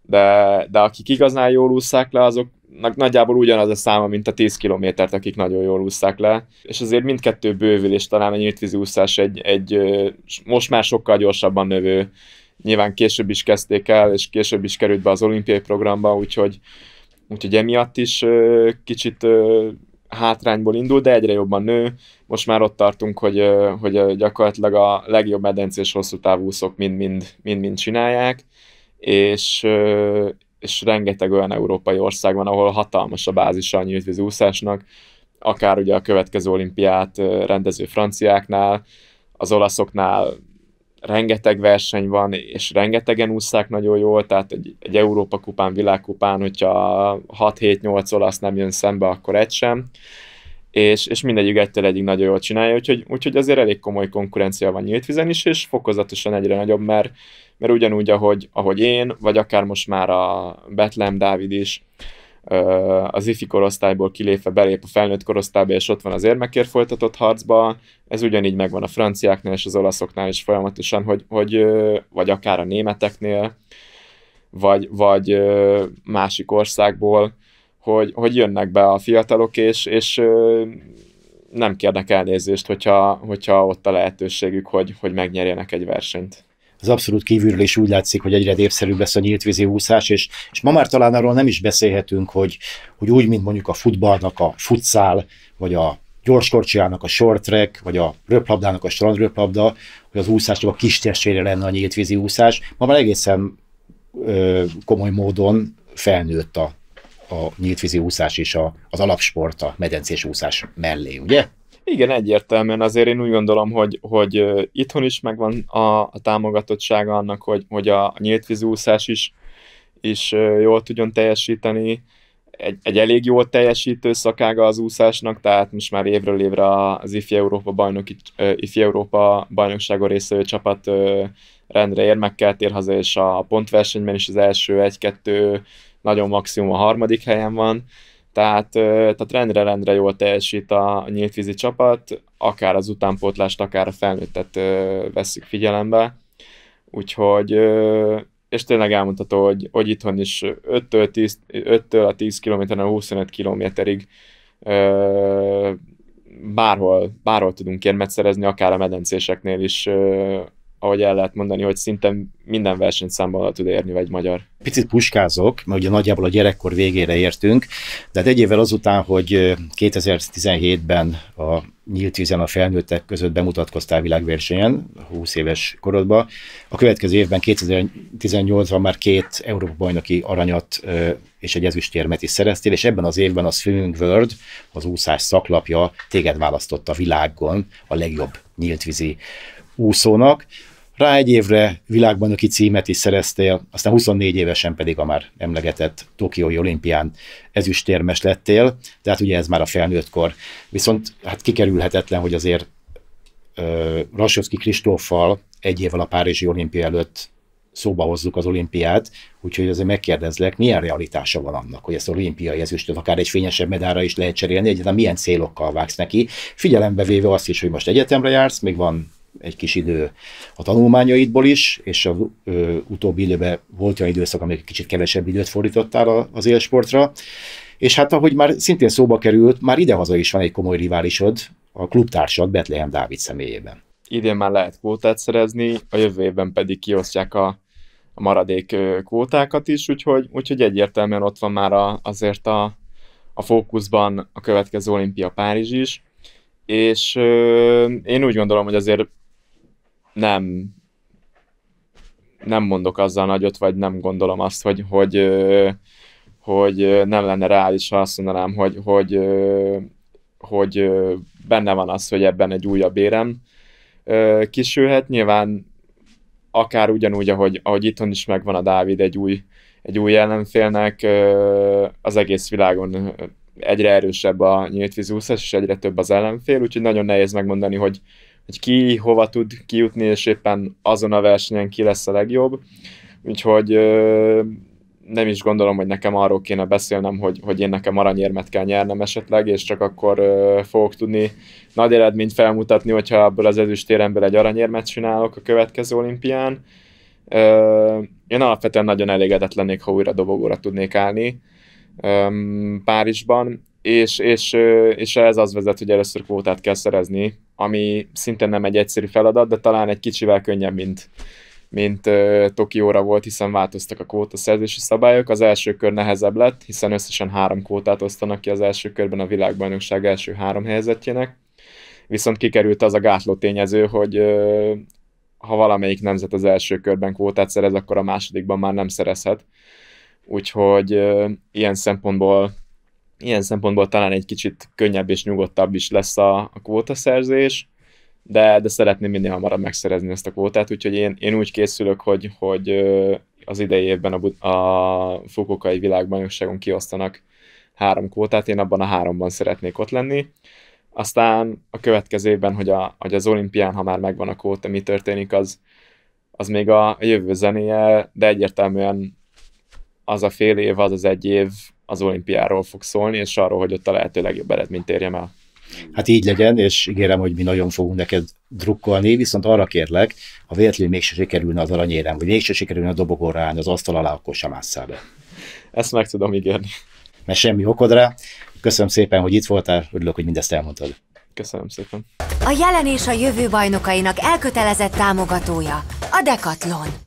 A: de, de akik igazán jól ússzák le, azok nagyjából ugyanaz a száma, mint a 10 kilométert, akik nagyon jól ússzák le, és azért mindkettő bővül, és talán a nyíltvízi úszás egy, egy most már sokkal gyorsabban növő, nyilván később is kezdték el, és később is került be az olimpiai programba, úgyhogy, úgyhogy emiatt is kicsit hátrányból indul, de egyre jobban nő. Most már ott tartunk, hogy, hogy gyakorlatilag a legjobb medencés hosszú távúszok mind-mind csinálják, és, és rengeteg olyan európai ország van, ahol hatalmas a bázis a nyíltvízi úszásnak, akár ugye a következő olimpiát rendező franciáknál, az olaszoknál rengeteg verseny van, és rengetegen úszák nagyon jól, tehát egy, egy Európa kupán, világkupán, hogyha 6-7-8 olasz nem jön szembe, akkor egy sem, és, és mindegyik egytől egyik nagyon jól csinálja, úgyhogy, úgyhogy azért elég komoly konkurencia van nyílt vizen is, és fokozatosan egyre nagyobb, mert, mert ugyanúgy, ahogy, ahogy én, vagy akár most már a Betlem Dávid is, az ifi korosztályból kilépve belép a felnőtt korosztályba, és ott van az érmekért folytatott harcba. Ez ugyanígy megvan a franciáknál és az olaszoknál is folyamatosan, hogy, hogy vagy akár a németeknél, vagy, vagy másik országból, hogy, hogy jönnek be a fiatalok, és, és nem kérnek elnézést, hogyha, hogyha ott a lehetőségük, hogy, hogy megnyerjenek egy versenyt
B: az abszolút kívülről is úgy látszik, hogy egyre népszerűbb lesz a nyíltvízi úszás, és, és ma már talán arról nem is beszélhetünk, hogy, hogy úgy, mint mondjuk a futballnak a futszál, vagy a gyorskorcsiának a short track, vagy a röplabdának a strandröplabda, hogy az úszásnak a kis testére lenne a nyíltvízi úszás, ma már egészen ö, komoly módon felnőtt a, a nyíltvízi úszás és a, az alapsport a medencés úszás mellé,
A: ugye? Igen, egyértelműen azért én úgy gondolom, hogy, hogy itthon is megvan a, a támogatottsága annak, hogy, hogy a, nyílt úszás is, is jól tudjon teljesíteni. Egy, egy elég jól teljesítő szakága az úszásnak, tehát most már évről évre az IFI Európa, bajnoki, IFI Európa bajnoksága részvevő csapat rendre érmekkel tér haza, és a pontversenyben is az első egy-kettő nagyon maximum a harmadik helyen van. Tehát, tehát rendre-rendre jól teljesít a vízi csapat, akár az utánpótlást, akár a felnőttet veszük figyelembe. Úgyhogy, és tényleg elmondható, hogy, hogy itthon is 5-től, 10, 5-től a 10 km a 25 kilométerig bárhol, bárhol tudunk érmet szerezni, akár a medencéseknél is ahogy el lehet mondani, hogy szinte minden versenyszámban tud érni egy magyar. Picit
B: puskázok, mert ugye nagyjából a gyerekkor végére értünk, de hát egy évvel azután, hogy 2017-ben a nyílt vízen a felnőttek között bemutatkoztál világversenyen, 20 éves korodban, a következő évben 2018-ban már két Európa-bajnoki aranyat és egy ezüstérmet is szereztél, és ebben az évben a Swimming World, az úszás szaklapja téged választotta világon a legjobb nyíltvízi úszónak. Rá egy évre világbajnoki címet is szereztél, aztán 24 évesen pedig a már emlegetett Tokiói olimpián ezüstérmes lettél, tehát ugye ez már a kor. Viszont hát kikerülhetetlen, hogy azért uh, Rasovszki Kristóffal egy évvel a Párizsi olimpia előtt szóba hozzuk az olimpiát, úgyhogy azért megkérdezlek, milyen realitása van annak, hogy ezt az olimpiai ezüstöt akár egy fényesebb medára is lehet cserélni, egyáltalán milyen célokkal vágsz neki, figyelembe véve azt is, hogy most egyetemre jársz, még van egy kis idő a tanulmányaidból is, és az ö, utóbbi időben volt olyan időszak, amikor kicsit kevesebb időt fordítottál az élsportra, és hát ahogy már szintén szóba került, már idehaza is van egy komoly riválisod, a klubtársad Betlehem Dávid személyében.
A: Idén már lehet kvótát szerezni, a jövő évben pedig kiosztják a, a maradék kvótákat is, úgyhogy, úgyhogy egyértelműen ott van már a, azért a, a fókuszban a következő olimpia Párizs is, és ö, én úgy gondolom, hogy azért nem nem mondok azzal nagyot, vagy nem gondolom azt, hogy, hogy, hogy nem lenne reális, ha azt mondanám, hogy, hogy, hogy benne van az, hogy ebben egy újabb érem kisülhet. Nyilván akár ugyanúgy, ahogy, ahogy itthon is megvan a Dávid egy új, egy új ellenfélnek, az egész világon egyre erősebb a nyílt vízúszás, és egyre több az ellenfél, úgyhogy nagyon nehéz megmondani, hogy, hogy ki hova tud kijutni, és éppen azon a versenyen ki lesz a legjobb. Úgyhogy ö, nem is gondolom, hogy nekem arról kéne beszélnem, hogy, hogy én nekem aranyérmet kell nyernem esetleg, és csak akkor ö, fogok tudni nagy eredményt felmutatni, hogyha abból az ezüstéremből egy aranyérmet csinálok a következő olimpián. Ö, én alapvetően nagyon elégedett lennék, ha újra dobogóra tudnék állni. Párizsban és, és, és ez az vezet, hogy először kvótát kell szerezni, ami szintén nem egy egyszerű feladat, de talán egy kicsivel könnyebb, mint, mint uh, Tokióra volt, hiszen változtak a szerzési szabályok. Az első kör nehezebb lett, hiszen összesen három kvótát osztanak ki az első körben a világbajnokság első három helyzetjének. Viszont kikerült az a gátló tényező, hogy uh, ha valamelyik nemzet az első körben kvótát szerez, akkor a másodikban már nem szerezhet. Úgyhogy uh, ilyen szempontból ilyen szempontból talán egy kicsit könnyebb és nyugodtabb is lesz a, a kvótaszerzés, de, de szeretném minél hamarabb megszerezni ezt a kvótát, úgyhogy én, én úgy készülök, hogy, hogy az idei évben a, a Fukukai világbajnokságon kiosztanak három kvótát, én abban a háromban szeretnék ott lenni. Aztán a következő évben, hogy, a, hogy az olimpián, ha már megvan a kvóta, mi történik, az, az még a, a jövő zenéje, de egyértelműen az a fél év, az az egy év, az olimpiáról fog szólni, és arról, hogy ott a lehető legjobb eredményt érjem el.
B: Hát így legyen, és ígérem, hogy mi nagyon fogunk neked drukkolni, viszont arra kérlek, ha véletlenül mégse sikerülne az aranyérem, vagy mégse sikerülne a dobogóra állni az asztal alá, akkor sem ásszál be. Ezt meg tudom ígérni. Mert semmi okod rá. Köszönöm szépen, hogy itt voltál, örülök, hogy mindezt elmondtad. Köszönöm szépen.
A: A jelen és a jövő bajnokainak elkötelezett támogatója a Decathlon.